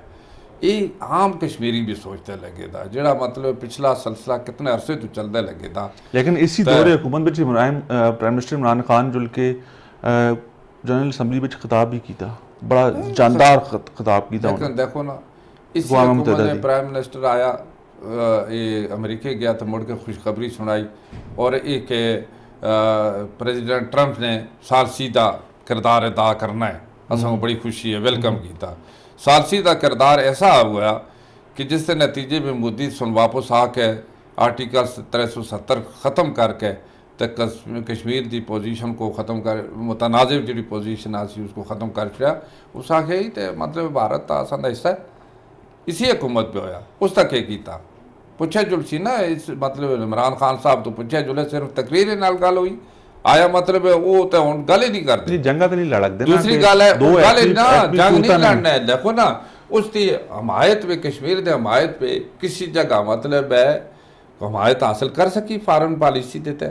ये आम कश्मीरी भी सोचते लगेगा जो मतलब पिछला सिलसिला कितने अरसे तो चलते लगेगा लेकिन इसी दौरे हुकूमत प्राइम मिनिस्टर इमरान खान जुल के जनरल असम्बली खिताब भी किया बड़ा हाँ, जानदार खिताब किया देखो ना इस प्राइम मिनिस्टर आया ये अमरीके गया तो मुड़ के खुशखबरी सुनाई और एक प्रेजिडेंट ट्रंप ने सालसी का किरदार अदा करना है असां हम्म। बड़ी ख़ुशी है वेलकम हम्म। किया सालसी का किरदार ऐसा हुआ कि जिसके नतीजे में मोदी सुन वापस आके आर्टिकल त्रै सौ सत्तर ख़त्म करके तो कश्मीर की पोजिशन को ख़त्म कर मुतनाजिब जी पोजिशन आसी उसको ख़त्म कर छाया उस आखे ही तो मतलब भारत का असा हिस्सा इसी हुकूमत पे होया उस तक किया पुछे जुलसी ना इस मतलब इमरान खान साहब तो पुछे जुले सिर्फ तकरीर नाल गल हुई आया मतलब ਉਹ ਤਾਂ ਹੁਣ ਗੱਲ ਹੀ ਨਹੀਂ ਕਰਦੇ ਜੀ ਜੰਗਾਂ ਤੇ ਨਹੀਂ ਲੜਕਦੇ ਨਾ ਦੂਸਰੀ ਗੱਲ ਹੈ ਗੱਲ ਇਹ ਨਾ ਜੰਗ ਨਹੀਂ ਲੜਨਾ ਹੈ उसकी हमायत पे कश्मीर ने हमायत तो पे किसी जगह मतलब है तो हमायत तो हासिल कर सकी फॉरन पॉलिसी देते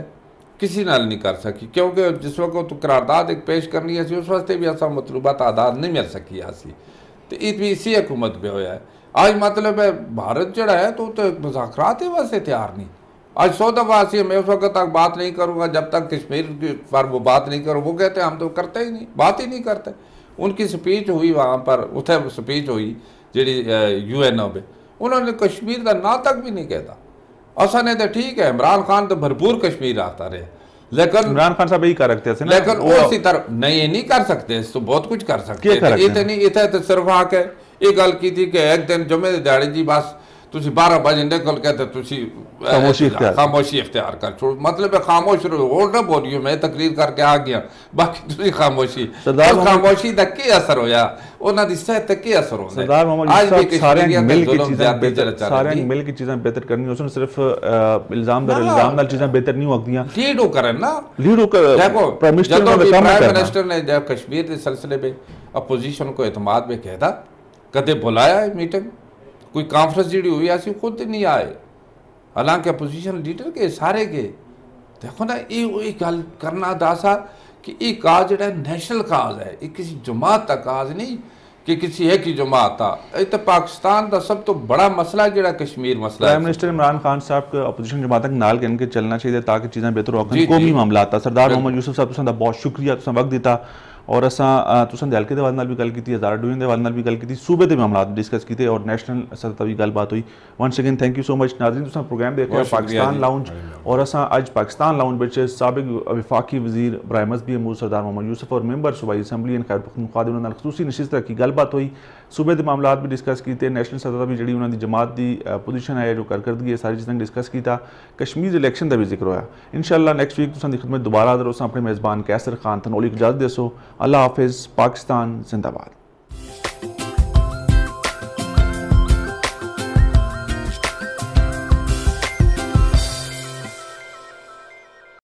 किसी नाल नहीं कर सकी क्योंकि जिस वक्त तो करारदाद एक पेश करनी है उस वास्ते भी ऐसा मतलूबा तादाद नहीं मिल सकी ऐसी तो इत भी इसी हुकूमत पर होया आज मतलब है भारत जड़ा है तो, तो मुजाकर वास्ते तैयार नहीं आज सौ दफ़ा मैं उस वक्त तक बात नहीं करूँगा जब तक कश्मीर पर वो बात नहीं करूँ वो कहते हम तो करते ही नहीं बात ही नहीं करते उनकी स्पीच हुई वहाँ पर उत्थे स्पीच हुई जी यू एन ओ में उन्होंने कश्मीर का ना तक भी नहीं कहता असन है तो ठीक है इमरान खान तो भरपूर कश्मीर आता रहे लेकिन इमरान खान साहब यही कर सकते थे लेकिन वो इसी तरफ नहीं ये नहीं कर सकते तो बहुत कुछ कर सकते इतनी इतने तो सिर्फ आके ये गल की थी कि एक दिन जुम्मे दिहाड़ी जी बस ਤੁਸੀਂ 12 ਵਜੇ ਨਿਕਲ ਕੇ ਤੇ ਤੁਸੀਂ ਖਾਮੋਸ਼ੀ ਇਖਤਿਆਰ ਖਾਮੋਸ਼ੀ ਇਖਤਿਆਰ ਕਰ ਛੋੜ ਮਤਲਬ ਹੈ ਖਾਮੋਸ਼ ਰਹੋ ਹੋਰ ਨਾ ਬੋਲਿਓ ਮੈਂ ਤਕਰੀਰ ਕਰਕੇ ਆ ਗਿਆ ਬਾਕੀ ਤੁਸੀਂ ਖਾਮੋਸ਼ੀ ਸਰਦਾਰ ਖਾਮੋਸ਼ੀ ਦਾ ਕੀ ਅਸਰ ਹੋਇਆ ਉਹਨਾਂ ਦੀ ਸਿਹਤ ਤੇ ਕੀ ਅਸਰ ਹੋਣਾ ਸਰਦਾਰ ਮੁਹੰਮਦ ਜੀ ਸਾਰਿਆਂ ਮਿਲ ਕੇ ਚੀਜ਼ਾਂ ਬਿਹਤਰ ਸਾਰਿਆਂ ਮਿਲ ਕੇ ਚੀਜ਼ਾਂ ਬਿਹਤਰ ਕਰਨੀ ਉਸ ਨੂੰ ਸਿਰਫ ਇਲਜ਼ਾਮ ਦਾ ਇਲਜ਼ਾਮ ਨਾਲ ਚੀਜ਼ਾਂ ਬਿਹਤਰ ਨਹੀਂ ਹੋਗਦੀਆਂ ਲੀਡ ਹੋ ਕਰਨ ਨਾ ਲੀਡ ਹੋ ਕਰ देखो प्राइम मिनिस्टर ने जब कश्मीर के सिलसिले में अपोजिशन को एतमाद में कहता कदे बुलाया है मीटिंग कोई कॉन्फ्रेंस जी हुई ऐसी खुद नहीं आए हालांकि अपोजिशन लीडर के सारे के देखो ना ये गल करना दासा कि ये काज जो नैशनल काज है ये किसी जमात का काज नहीं कि किसी एक ही जमात का ये तो पाकिस्तान का सब तो बड़ा मसला जो कश्मीर मसला प्राइम मिनिस्टर इमरान खान साहब के अपोजिशन जमात तक नाल कह के चलना चाहिए ताकि चीज़ें बेहतर हो कौमी मामला आता सरदार मोहम्मद यूसुफ साहब तुम बहुत शुक्रिया वक्त दिता और असा तुसन दयालके हवाले भी गल की हजार डूबन के हवाले भी गल की सूबे के मामला डिस्कस किए और नैशनल सतह भी गलबात हुई one second thank you so much नाजरी तुम प्रोग्राम देखो पाकिस्तान लाउंज और असा अज पाकिस्तान लाउंज बच्चे सबक विफाकी वजीर ब्राहिम अजबी अमूद सरदार मोहम्मद यूसुफ और मैंबर सूबाई असैम्बली खैर पखन खादूसी नशिस्त की गलबात हुई सूबे के मामला भी डिस्कस किए नैशनल सतह भी जी उन्होंने जमात की पोजिशन है जो है सारी चीज़ें डिस्कस किया कश्मीर इलेक्शन का भी जिक्र होया इनशाला नैक्सट वीक तुम खिदमत दोबारा दरोस अपने मेजबान कैसर खान ओली इजाजत दसो अल्लाह हाफिज़ पाकिस्तान जिंदाबाद